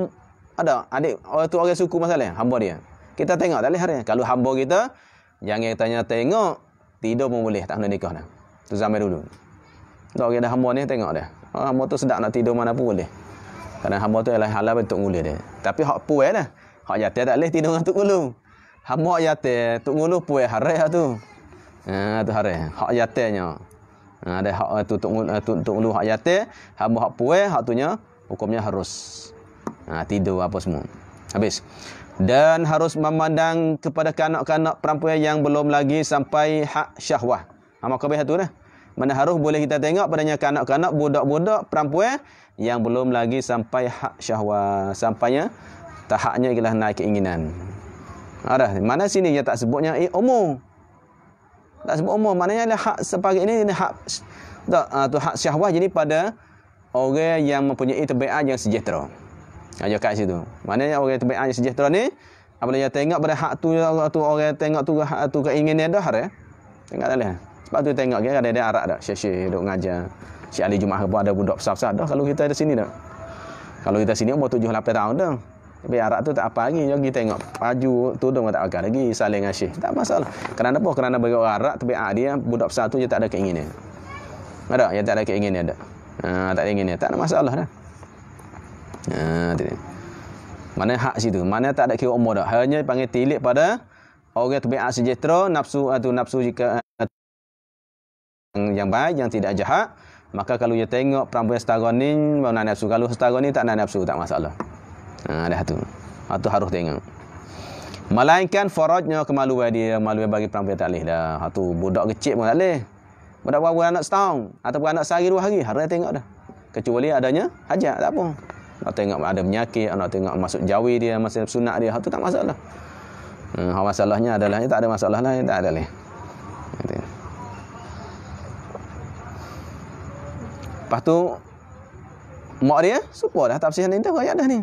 ada adik orang tu orang suku masalah. Hamba dia. Kita tengok tak boleh hari. Kalau hamba kita, jangan tanya tengok. Tidur pun boleh. Tak nak nikah dah. Itu zaman dulu. Tak ada hamba ni tengok dah. Oh, hamba tu sedap nak tidur mana pun boleh. Kerana hamba tu ialah halal bentuk ngulih dia. Tapi hak puai lah. Hak jatuh tak boleh tidur dengan Tuk Ngulu. Hamba jatuh, Tuk Ngulu puas harai lah tu. Haa, tu harai. Hak jatuhnya. Haa, ada hak eh, tu Tuk Ngulu, eh, tu, tuk ngulu hak jatuh. Hamba hak puai hak tu nya, hukumnya harus. Haa, tidur apa semua. Habis. Dan harus memandang kepada kanak-kanak perempuan yang belum lagi sampai hak syahwah. Haa, maka habis tu lah. Mana harus boleh kita tengok padanya kanak-kanak, budak-budak, perempuan yang belum lagi sampai hak syahwat sampainya tahapnya ialah naik keinginan ada mana sini yang tak sebutnya eh, umum tak sebut umum maknanya ialah hak sebagai ini, ini hak tak uh, tu hak syahwat jadi pada orang yang mempunyai tabiat yang sejahtera ada ah, kat situ maknanya orang tabiat yang sejahtera ni apabila dia tengok pada hak tu tu orang tengok tu hak tu keinginan dah ya tengok dah lah sebab tu tengok dia ada ada arak dah syekh duk ngajar Si Ali Jumaah pun ada budak besar-besar dah kalau kita ada sini dah. Kalau kita sini umur 7 8 tahun dah. Tapi Arab tu tak apa lagi Jom pergi tengok Paju tudung tak akan lagi Saling asyik Tak masalah Kerana apa? Kerana bagi orang Arab Tapi ah, dia budak besar tu Dia tak ada keinginan Ada? Yang tak ada keinginan ada ha, Tak ada keinginan Tak ada masalah dah ha, Mana hak situ Mana tak ada kira umur dah Hanya panggil tilik pada Orang tu biar sejahtera Nafsu atau Nafsu jika Yang baik Yang tidak jahat maka kalau dia tengok perempuan setara ni baru nak nafsu kalau setara ni tak nak nafsu tak masalah ha, dah satu ha, harus tengok Malainkan farajnya kemaluan dia kemaluan bagi perempuan tak boleh dah ha, Budak kecil pun tak boleh Budak bawa anak setahun Ataupun anak sehari dua hari Harus tengok dah Kecuali adanya hajat Tak apa Nak tengok ada penyakit Nak tengok masuk jawi dia Masa sunat dia itu ha, tak masalah hmm, Masalahnya adalah Tak ada masalah lain Tak ada lain ha, Gitu Lepas tu mak dia suka dah tafsir sana tu ayat dah ni.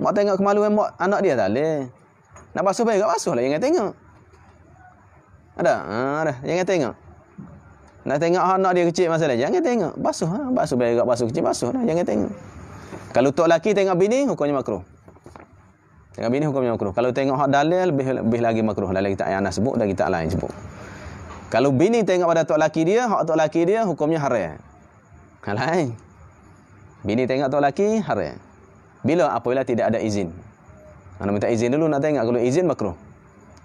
Mak tengok kemaluan mak anak dia tak Nak basuh baik tak basuh lah jangan tengok. Ada, ha, ada. Jangan tengok. Nak tengok anak dia kecil masalah jangan tengok. Basuh ha, basuh baik tak basuh kecil basuh lah jangan tengok. Kalau tok laki tengok bini hukumnya makruh. Tengok bini hukumnya makruh. Kalau tengok hak dalil lebih lebih lagi makruh. Lah dalil kita ayat anak sebut dan kita lain sebut. Kalau bini tengok pada tok laki dia, hak tok laki dia hukumnya haram. Halai. Bini tengok tu lelaki, haram. Bila apabila tidak ada izin. Anda ha, minta izin dulu nak tengok. Kalau izin, makruh.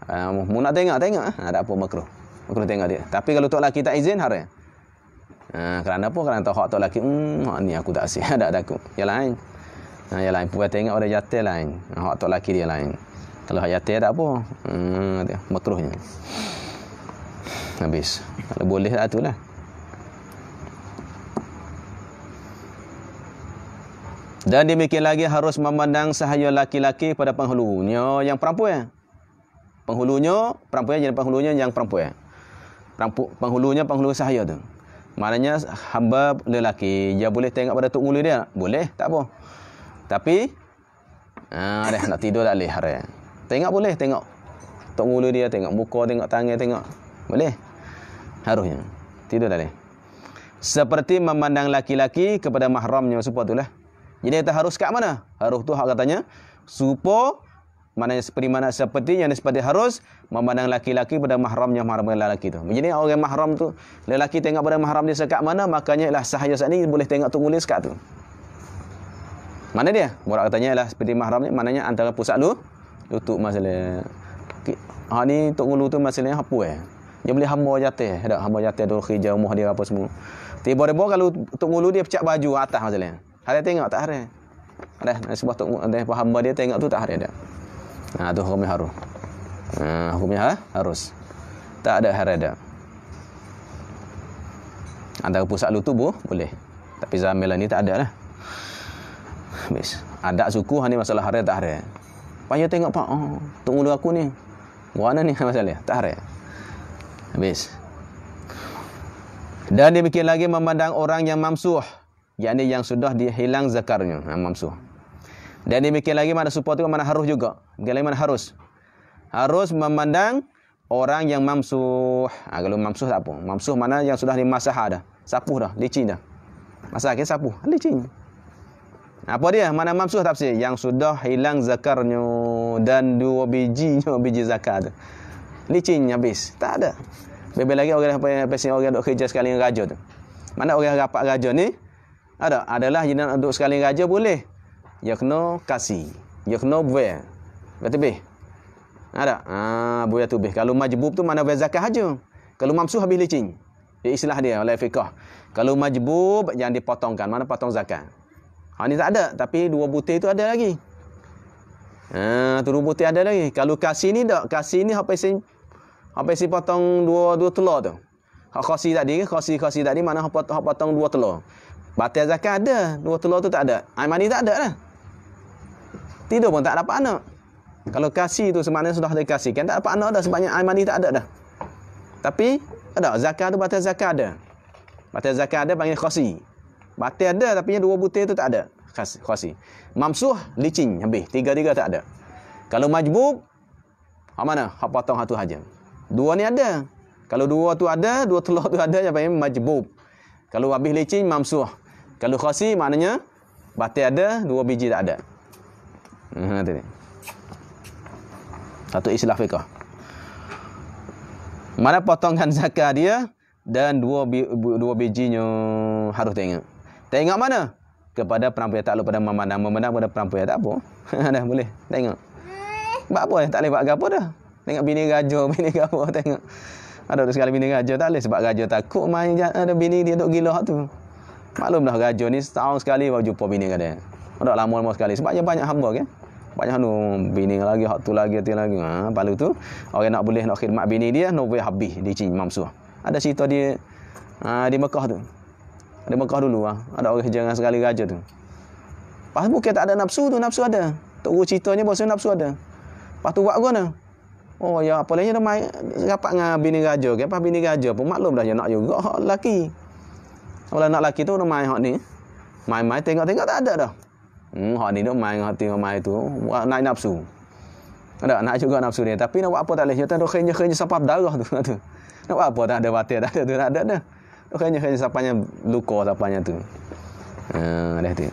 Uh, mu nak tengok, tengok. Ha, ada apa makruh. Makruh tengok dia. Tapi kalau tu lelaki tak izin, haram. Ha, kerana apa? Kerana tahu tu lelaki, hmm, ni aku tak asyik. Ada tak aku. Yang lain. Ha, yang lain. Pula tengok orang jatuh lain. Ha, hak tu lelaki dia lain. Kalau hak jatuh, ada apa? Hmm, makruhnya. Habis. Kalau boleh, itulah. Dan demikian lagi harus memandang sahaya laki-laki pada penghulunya yang perempuan. Penghulunya perempuan jadi penghulunya yang perempuan. Penghulunya penghulu sahaya tu. Maknanya hamba lelaki dia boleh tengok pada tok mulia dia? Boleh, tak apa. Tapi ah dah nak tidur tak leh Tengok boleh, tengok. Tok mulia dia tengok muka, tengok tangan, tengok. Boleh. Harusnya. Tidur tak leh. Seperti memandang laki-laki kepada mahramnya seperti itulah. Jadi kata harus kat mana? Harus tu hak katanya supo mana seperti mana seperti yang seperti harus memandang laki-laki pada mahramnya mahram lelaki tu. Jadi orang mahram tu lelaki tengok pada mahram dia sekat mana makanya ialah sahaja saat ini boleh tengok tu mulis kat tu. Mana dia? Murak katanya ialah seperti mahram ni maknanya antara pusat lu lutut masalah. Ha ni tok ngulu tu masalahnya apa eh? Dia boleh hamba jatuh eh. Dak hamba jatuh dulu khijau muh apa semua. Tiba-tiba kalau tok ngulu dia pecah baju atas masalahnya. Ada tengok tak hari, Ada, ada sebuah tu, ada sebuah hamba dia tengok tu tak hari ada. Ha tu hukumnya harus. Ha hukumnya ha? harus. Tak ada hari ada. Anda ke pusat lu tubuh boleh. Tapi zamil ni tak ada lah. Habis. ada suku ha, ni masalah hari tak hari. Payah tengok pak. Oh, tunggu dulu aku ni. Warna ni masalah tak hari. Habis. Dan demikian lagi memandang orang yang mamsuh yakni yang sudah dihilang zakarnya ha, mamsuh dan demikian lagi mana support itu mana harus juga gelai mana harus harus memandang orang yang mamsuh ha, kalau mamsuh tak apa mamsuh mana yang sudah dimasah dah sapu dah licin dah masak ke sapu licin apa dia mana mamsuh tafsir yang sudah hilang zakarnya dan dua bijinya biji zakar tu licin habis tak ada Bebel lagi orang apa yang pesen orang dok kerja sekali dengan raja tu. Mana orang rapat raja ni ada ah, adalah jinan untuk sekali raja boleh ya kena kasi ya kena buat betul be ada ah, ah buat tu be kalau majbub tu mana bayar zakat haja kalau mamsuh habis licin ya istilah dia oleh fiqh kalau majbub yang dipotongkan mana potong zakat ha ni tak ada tapi dua butir tu ada lagi ah tu dua butir ada lagi kalau kasi ni dak kasi ni apa sih apa sih potong dua dua telur tu Hak kasi tadi, kasi kasi tadi mana hak potong dua telur. Batal zakat ada. Dua telur tu tak ada. Air mani tak ada lah. Tidur pun tak dapat anak. Kalau kasih tu semaknanya sudah dikasihkan tak dapat anak dah sebabnya air mani tak ada dah. Tapi, ada. Zakat tu batal zakat ada. Batal zakat ada panggil khasi. Batal ada tapi dua butir tu tak ada. Khasi. Mamsuh, licin. Habis. Tiga-tiga tak ada. Kalau majbub, hak mana? Hak potong satu hajar. Dua ni ada. Kalau dua tu ada, dua telur tu ada, yang panggil majbub. Kalau habis licin, mamsuh. Kalau khasi maknanya batil ada, dua biji tak ada. Ha hmm, tadi. Satu istilah fiqh. Mana potongan zakat dia dan dua dua bijinya harus tengok. Tengok mana? Kepada perampu yang tak lalu pada memandang memandang pada perampu yang tak apa. dah boleh tengok. Sebab apa tak boleh buat dah. Tengok bini raja, bini apa tengok. Ada sekali bini raja tak boleh sebab raja takut main ada bini dia duk gila tu. Maklumlah raja ni setahun sekali baru jumpa bini kan dia. Tak lama-lama sekali sebab dia banyak hamba kan. Banyak anu oh, bini lagi, hak tu lagi, tu lagi. Ha, palu tu orang nak boleh nak khidmat bini dia, no boleh habis di Cina Imam Suah. Ada cerita dia ha, di Mekah tu. Di Mekah dulu ah. Ha. Ada orang jangan sekali raja tu. Pas mungkin tak ada nafsu tu, nafsu ada. Tok guru ceritanya bahasa nafsu ada. Pas tu buat gua Oh ya apa lainnya dia main rapat dengan bini raja kan. Pas bini raja pun maklum dah dia nak juga lelaki. Kalau anak lelaki tu main hak ni. Main-main tengok-tengok tak ada dah. Hmm, hak ni duk main, hak tengok main tu. Naik nafsu. Ada nak juga nafsu dia. Tapi nak buat apa tak boleh. Dia tahu kerenya-kerenya sampai darah tu. tu. Nak buat apa tak ada batik. Tak ada tu. Tak ada dah. Kerenya-kerenya sampainya luka sampainya tu. Hmm, ah, ada tu.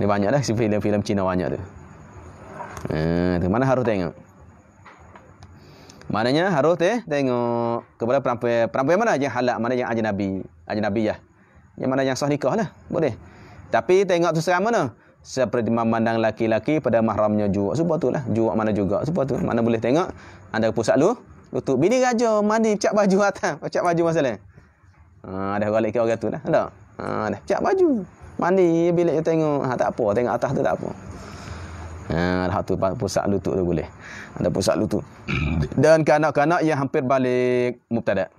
Ini banyak dah. Film-film Cina banyak tu. Hmm, tu. Mana harus tengok. Maknanya harus teh tengok kepada perempuan perempuan mana yang halal, mana yang ajnabi, ya Yang mana yang sah nikah lah, boleh. Tapi tengok tu seram mana? Seperti memandang laki-laki pada mahramnya juga. Sebab itulah, juga mana juga. Sebab itu mana boleh tengok anda pusat lu lutut bini raja mandi cap baju atas, cap baju masalah. Ha, ada galak ke orang tu lah, tak? Ha, dah cap baju. Mandi bilik tengok, ha, tak apa, tengok atas tu tak apa. Ha, dah tu pusat lutut tu boleh. Ada pusat lutut. Hmm. Dan kanak-kanak yang hampir balik mubtada.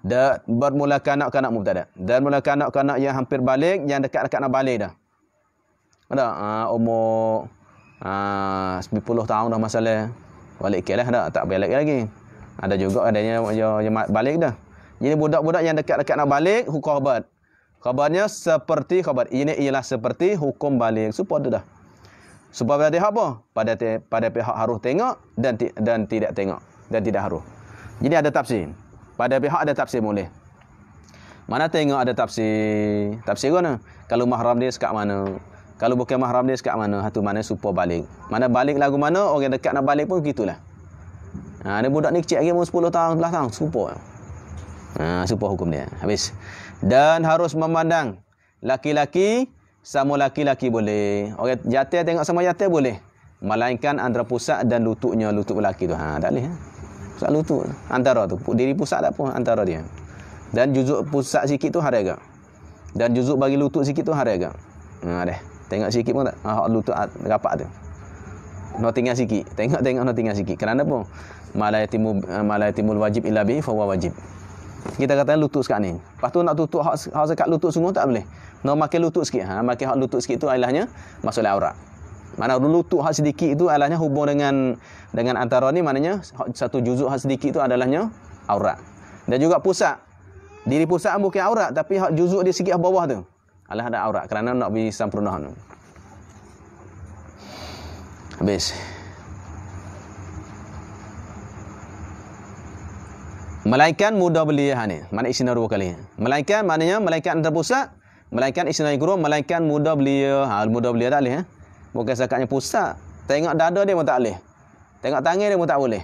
Dan bermula kanak-kanak mubtada. Dan mula kanak-kanak yang hampir balik yang dekat-dekat nak balik dah. Ada ha, umur ha, ah, 10 tahun dah masalah. Balik kelah dah. Tak balik lagi. Ada juga adanya yang, yang, yang balik dah. Ini budak-budak yang dekat-dekat nak balik, hukum khabar. Khabarnya seperti khabar. Ini ialah seperti hukum balik. Supaya dah. Sebab ada apa? Pada pada pihak harus tengok dan dan tidak tengok dan tidak harus. Jadi ada tafsir. Pada pihak ada tafsir boleh. Mana tengok ada tafsir? Tafsir mana? Kalau mahram dia sekat mana? Kalau bukan mahram dia sekat mana? Hatu mana supo balik? Mana balik lagu mana? Orang dekat nak balik pun gitulah. Ha, ada budak ni kecil lagi mau 10 tahun, 11 tahun, supo. Ha, supo hukum dia. Habis. Dan harus memandang laki-laki sama laki-laki boleh. Orang jatuh tengok sama jatuh boleh. Melainkan antara pusat dan lututnya lutut lelaki tu. Ha, tak boleh. Ha. Pusat lutut antara tu. Diri pusat tak apa antara dia. Dan juzuk pusat sikit tu harga. Dan juzuk bagi lutut sikit tu harga. Ha deh. Tengok sikit pun tak. Ha, lutut ah, rapat tu. No tinggal sikit. Tengok tengok no tinggal sikit. Kenapa? Malaya timul eh, malaya timul wajib ilabi. bi wajib kita kata lutut sekarang ni. Lepas tu nak tutup hak, hak sekat lutut sungguh tak boleh. Nak no, lutut sikit. Ha, makin hak lutut sikit tu ialahnya masuk aurat. Mana lutut hak sedikit itu ialahnya hubung dengan dengan antara ni maknanya satu juzuk hak sedikit itu adalahnya aurat. Dan juga pusat. Diri pusat mungkin aurat tapi hak juzuk dia sikit bawah tu. Alah ada aurat kerana nak bisa sempurna tu. Habis. Malaikat mudah beli ha ni. Mana isna dua kali. Malaikat maknanya malaikat antara pusat, malaikat isna guru, malaikat muda belia. Ha muda belia tak leh. Eh? Bukan sakatnya pusat. Tengok dada dia pun tak boleh. Tengok tangan dia pun tak boleh.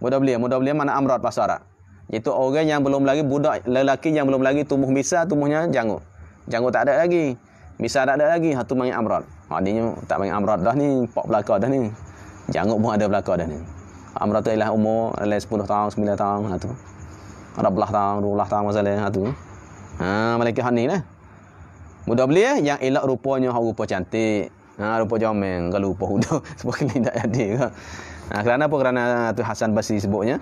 Muda belia, Mudah beli mana amrat pasara. Itu orang yang belum lagi budak lelaki yang belum lagi tumbuh misal tumbuhnya janggut. Janggut tak ada lagi. Misal tak ada lagi. Ha tu panggil amrat. Maknanya ha, tak panggil amrat dah ni, pak belaka dah ni. Janggut pun ada belaka dah ni. Amra tu ialah umur Alah 10 tahun 9 tahun Ha tu Rablah tahun Rulah tahun masalah lain Ha tu Ha Malaikat Hani lah Mudah beli eh Yang elak rupanya Hak rupa cantik Ha rupa jomel Kalau rupa hudu Sebab ni tak ada ke Ha kerana apa Kerana ha, tu Hasan Basri sebutnya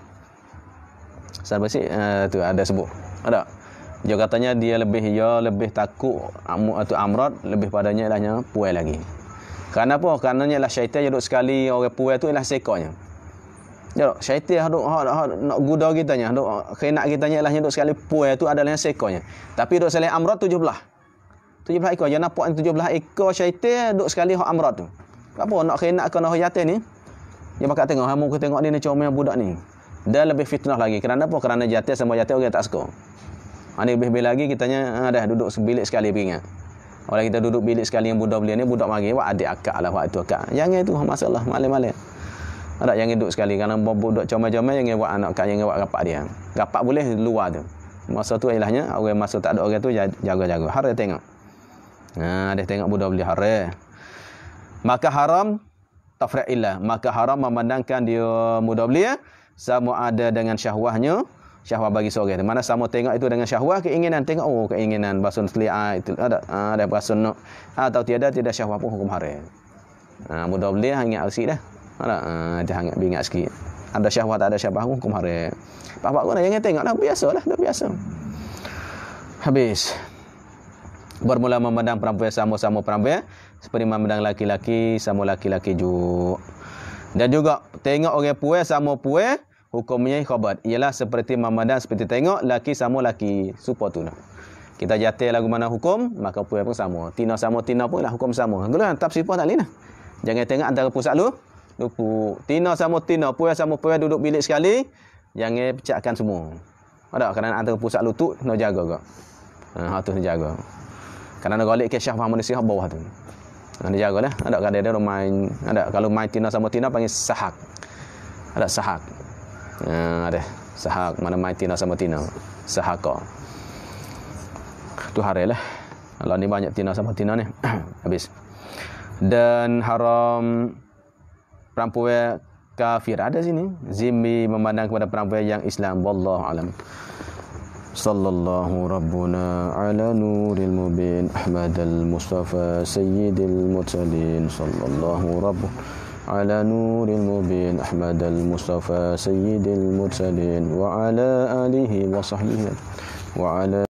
Hasan Basri uh, Tu ada sebut Ada dia katanya dia lebih ya lebih takut amu atau amrat lebih padanya ialahnya puai lagi. Kerana Kenapa? Kerana ialah syaitan yang duduk sekali orang puai tu ialah sekornya. Ya, syaitan hendak hendak nak guda kita nya, hendak kenak kita nya ialahnya hendak sekali puai tu adalah sekonya. Tapi hendak sekali amrat 17. 17 ekor. Jangan nampak 17 ekor syaitan hendak sekali hak amrat tu. Apa nak kenak kena hayatan ni? Dia pakat tengok, hamu ke tengok ni ni cuma yang budak ni. Dia lebih fitnah lagi. Kenapa? apa? Kerana jatuh sama jatuh orang tak suka. Ha, Ini lebih lebih lagi kita nya ah, dah duduk sebilik sekali pinggan. Kalau kita duduk bilik sekali yang budak belia ni budak mari buat adik akak lah waktu akak. Jangan itu masalah malam-malam ada yang hidup sekali kerana bobo dok comel-comel yang buat anak kak yang buat rapat dia rapat boleh luar tu masa tu ialahnya orang masa tak ada orang tu jaga-jaga hari tengok ha ada tengok budak boleh hari maka haram tafra'illa maka haram memandangkan dia muda belia ya. sama ada dengan syahwahnya syahwah bagi seorang mana sama tengok itu dengan syahwah keinginan tengok oh keinginan basun selia ah, itu ada ah, ada basun nak atau ah, tiada tiada syahwah pun hukum haram ha muda belia ingat asik dah ada ah, uh, hangat bingat sikit. Ada syahwat ada syahwat hukum haram. Pak pak kena jangan tengoklah biasalah dah biasa. Habis. Bermula memandang perempuan sama-sama perempuan eh. seperti memandang laki-laki sama laki-laki juga. Dan juga tengok orang puas sama puas hukumnya khabat. Ialah seperti memandang seperti tengok laki sama laki. Supa tu nah. Kita jatuh lagu mana hukum, maka puai pun sama. Tina sama tina pun lah hukum sama. Gula tak siapa tak lain Jangan tengok antara pusat lu. Lupu. Tina sama tina, puan sama puan duduk bilik sekali, jangan pecahkan semua. Ada kerana nak antara pusat lutut, nak jaga ke. Ha, hak tu nak jaga. Kerana nak galik kesyah faham manusia, hak bawah tu. Nak ha, jaga lah. Ada kerana dia main, ada. Kalau main tina sama tina, panggil sahak. Ada sahak. Ha, ada. Sahak. Mana main tina sama tina. Sahaka. Itu hari lah. Kalau ni banyak tina sama tina ni. Habis. Dan haram perempuan kafir ada sini zimmi memandang kepada perempuan yang Islam wallahu alam sallallahu rabbuna ala nuril mubin ahmad al mustafa sayyidil mursalin sallallahu rabbuna على نور المبين أحمد المصطفى سيد المرسلين وعلى آله وصحبه وعلى